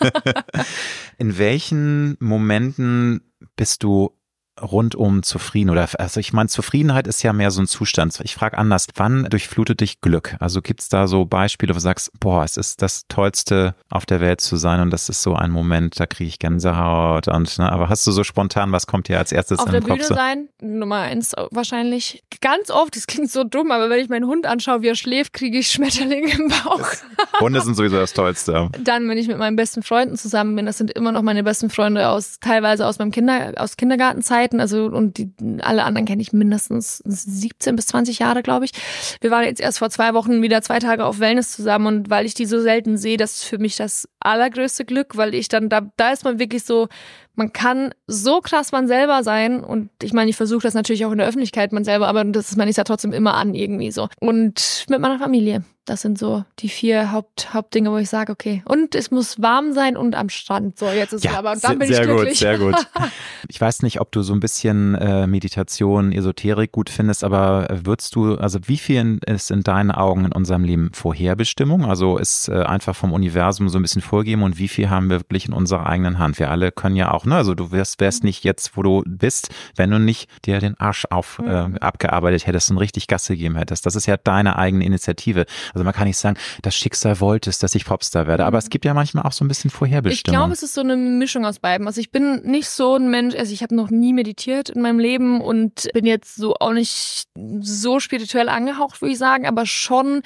In welchen Momenten bist du rundum zufrieden oder also ich meine, Zufriedenheit ist ja mehr so ein Zustand. Ich frage anders, wann durchflutet dich Glück? Also gibt es da so Beispiele, wo du sagst, boah, es ist das Tollste auf der Welt zu sein und das ist so ein Moment, da kriege ich Gänsehaut und ne, aber hast du so spontan, was kommt dir als erstes auf in den Kopf? Auf der Bühne so? sein, Nummer eins wahrscheinlich. Ganz oft, das klingt so dumm, aber wenn ich meinen Hund anschaue, wie er schläft, kriege ich Schmetterlinge im Bauch. Das, Hunde sind sowieso das Tollste. Dann, wenn ich mit meinen besten Freunden zusammen bin, das sind immer noch meine besten Freunde aus teilweise aus meinem Kinder, aus Kindergartenzeit Ewigkeiten, also und die, alle anderen kenne ich mindestens 17 bis 20 Jahre, glaube ich. Wir waren jetzt erst vor zwei Wochen wieder zwei Tage auf Wellness zusammen und weil ich die so selten sehe, das ist für mich das allergrößte Glück, weil ich dann, da, da ist man wirklich so, man kann so krass man selber sein und ich meine, ich versuche das natürlich auch in der Öffentlichkeit man selber, aber das ist man ist ja trotzdem immer an irgendwie so. Und mit meiner Familie, das sind so die vier Haupt, Hauptdinge, wo ich sage, okay, und es muss warm sein und am Strand. So, jetzt ist ja, es aber und dann bin ich sehr ich glücklich. Sehr gut, sehr gut. Ich weiß nicht, ob du so ein bisschen äh, Meditation, Esoterik gut findest, aber würdest du, also wie viel ist in deinen Augen in unserem Leben Vorherbestimmung? Also ist äh, einfach vom Universum so ein bisschen vorgegeben und wie viel haben wir wirklich in unserer eigenen Hand? Wir alle können ja auch Ne? Also du wärst, wärst mhm. nicht jetzt, wo du bist, wenn du nicht dir den Arsch auf, äh, abgearbeitet hättest und richtig Gas gegeben hättest. Das ist ja deine eigene Initiative. Also man kann nicht sagen, das Schicksal wollte es, dass ich Popstar werde. Aber es mhm. gibt ja manchmal auch so ein bisschen Vorherbestimmung. Ich glaube, es ist so eine Mischung aus beiden. Also ich bin nicht so ein Mensch, also ich habe noch nie meditiert in meinem Leben und bin jetzt so auch nicht so spirituell angehaucht, würde ich sagen, aber schon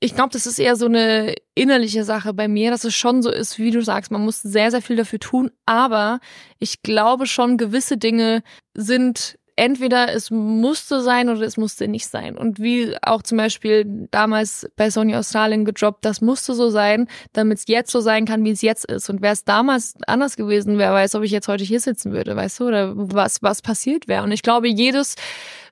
ich glaube, das ist eher so eine innerliche Sache bei mir, dass es schon so ist, wie du sagst, man muss sehr, sehr viel dafür tun, aber ich glaube schon, gewisse Dinge sind entweder es musste sein oder es musste nicht sein. Und wie auch zum Beispiel damals bei Sony Australien gedroppt, das musste so sein, damit es jetzt so sein kann, wie es jetzt ist. Und wäre es damals anders gewesen, wer weiß, ob ich jetzt heute hier sitzen würde, weißt du, oder was, was passiert wäre. Und ich glaube, jedes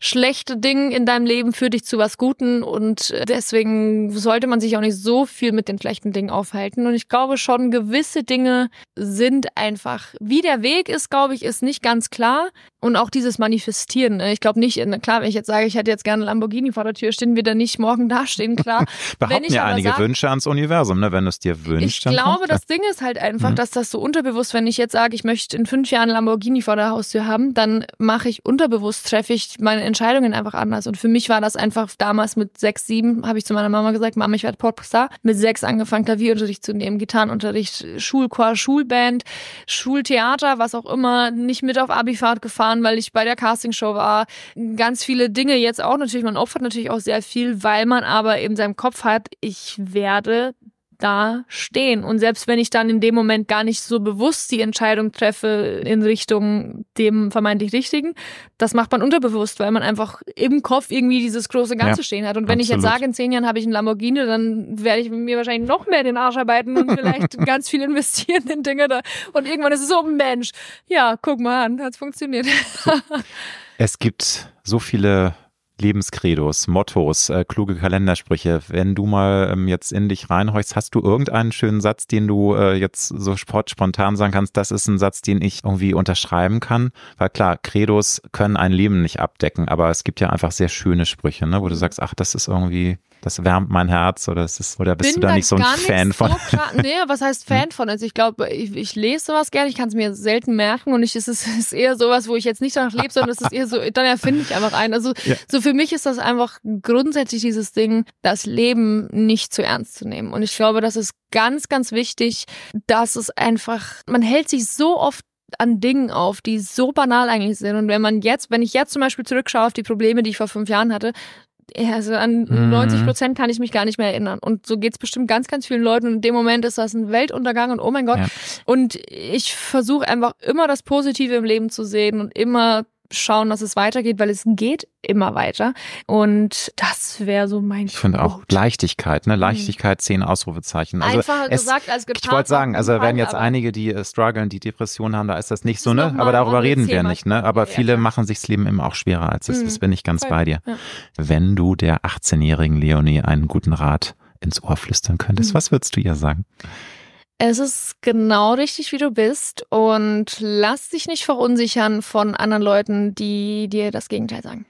schlechte Dingen in deinem Leben führt dich zu was Guten und deswegen sollte man sich auch nicht so viel mit den schlechten Dingen aufhalten. Und ich glaube schon, gewisse Dinge sind einfach, wie der Weg ist, glaube ich, ist nicht ganz klar. Und auch dieses Manifestieren. Ne? Ich glaube nicht, ne, klar, wenn ich jetzt sage, ich hätte jetzt gerne Lamborghini vor der Tür stehen, wir dann nicht morgen dastehen, klar. Behaupten ja einige sag, Wünsche ans Universum, ne? wenn du es dir wünschst. Ich glaube, das Ding ist halt einfach, mhm. dass das so unterbewusst, wenn ich jetzt sage, ich möchte in fünf Jahren Lamborghini vor der Haustür haben, dann mache ich unterbewusst, treffe ich meine Entscheidungen einfach anders. Und für mich war das einfach damals mit sechs, sieben, habe ich zu meiner Mama gesagt, Mama, ich werde Popstar. Mit sechs angefangen, Klavierunterricht zu nehmen, Gitarrenunterricht, Schulchor, Schulband, Schultheater, was auch immer. Nicht mit auf Abifahrt gefahren, weil ich bei der Castingshow war. Ganz viele Dinge jetzt auch natürlich. Man opfert natürlich auch sehr viel, weil man aber in seinem Kopf hat, ich werde da stehen. Und selbst wenn ich dann in dem Moment gar nicht so bewusst die Entscheidung treffe in Richtung dem vermeintlich Richtigen, das macht man unterbewusst, weil man einfach im Kopf irgendwie dieses große Ganze ja, stehen hat. Und wenn absolut. ich jetzt sage, in zehn Jahren habe ich einen Lamborghini, dann werde ich mir wahrscheinlich noch mehr den Arsch arbeiten und vielleicht ganz viel investieren in Dinge da. Und irgendwann ist es so, Mensch, ja, guck mal an, hat es funktioniert. es gibt so viele Lebenskredos, Mottos, äh, kluge Kalendersprüche. Wenn du mal ähm, jetzt in dich reinhorchst, hast du irgendeinen schönen Satz, den du äh, jetzt so sport spontan sagen kannst, das ist ein Satz, den ich irgendwie unterschreiben kann? Weil klar, Credos können ein Leben nicht abdecken, aber es gibt ja einfach sehr schöne Sprüche, ne? wo du sagst, ach, das ist irgendwie, das wärmt mein Herz oder es ist, oder bist Bin du da nicht so ein Fan von? So nee, was heißt Fan von? Also ich glaube, ich, ich, lese sowas gerne, ich kann es mir selten merken und ich, es ist, ist eher sowas, wo ich jetzt nicht danach lebe, sondern es ist eher so, dann erfinde ich einfach einen. Also ja. so für mich ist das einfach grundsätzlich dieses Ding, das Leben nicht zu ernst zu nehmen. Und ich glaube, das ist ganz, ganz wichtig, dass es einfach, man hält sich so oft an Dingen auf, die so banal eigentlich sind. Und wenn man jetzt, wenn ich jetzt zum Beispiel zurückschaue auf die Probleme, die ich vor fünf Jahren hatte, also an mhm. 90 Prozent kann ich mich gar nicht mehr erinnern. Und so geht es bestimmt ganz, ganz vielen Leuten. Und in dem Moment ist das ein Weltuntergang und oh mein Gott. Ja. Und ich versuche einfach immer das Positive im Leben zu sehen und immer schauen, dass es weitergeht, weil es geht immer weiter. Und das wäre so mein. Ich finde auch Leichtigkeit, ne? Mhm. Leichtigkeit, zehn Ausrufezeichen. Also Einfacher es, gesagt als getan. Ich wollte sagen, also werden halt, jetzt einige, die äh, strugglen, die Depressionen haben, da ist das nicht das so, ne? Aber darüber ne? reden wir nicht, ne? Aber ja, viele ja. machen das Leben immer auch schwerer als es. Mhm. Das bin ich ganz Voll. bei dir. Ja. Wenn du der 18-jährigen Leonie einen guten Rat ins Ohr flüstern könntest, mhm. was würdest du ihr sagen? Es ist genau richtig, wie du bist und lass dich nicht verunsichern von anderen Leuten, die dir das Gegenteil sagen.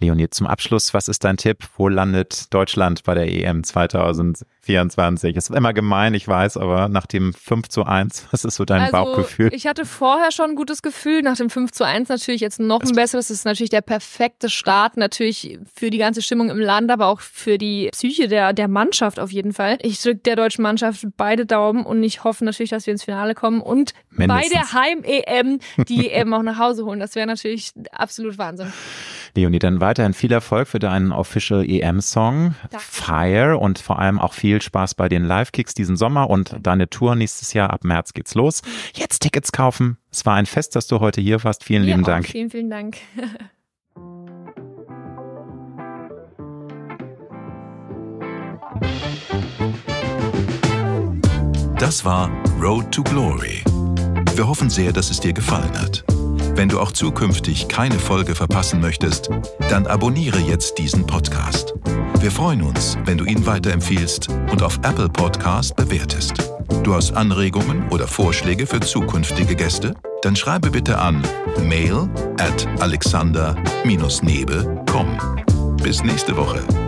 Leonid, zum Abschluss, was ist dein Tipp? Wo landet Deutschland bei der EM 2024? Ist immer gemein, ich weiß, aber nach dem 5 zu 1, was ist so dein also, Bauchgefühl? Ich hatte vorher schon ein gutes Gefühl, nach dem 5 zu 1 natürlich jetzt noch ein besseres. Das ist natürlich der perfekte Start, natürlich für die ganze Stimmung im Land, aber auch für die Psyche der, der Mannschaft auf jeden Fall. Ich drücke der deutschen Mannschaft beide Daumen und ich hoffe natürlich, dass wir ins Finale kommen und Mindestens. bei der Heim-EM die EM auch nach Hause holen. Das wäre natürlich absolut Wahnsinn. Leonie, dann weiterhin viel Erfolg für deinen Official EM-Song Fire und vor allem auch viel Spaß bei den Live-Kicks diesen Sommer und deine Tour nächstes Jahr. Ab März geht's los. Jetzt Tickets kaufen. Es war ein Fest, dass du heute hier warst. Vielen Mir lieben auch. Dank. Vielen, vielen Dank. Das war Road to Glory. Wir hoffen sehr, dass es dir gefallen hat. Wenn du auch zukünftig keine Folge verpassen möchtest, dann abonniere jetzt diesen Podcast. Wir freuen uns, wenn du ihn weiterempfiehlst und auf Apple Podcast bewertest. Du hast Anregungen oder Vorschläge für zukünftige Gäste? Dann schreibe bitte an mail at alexander-nebe.com. Bis nächste Woche.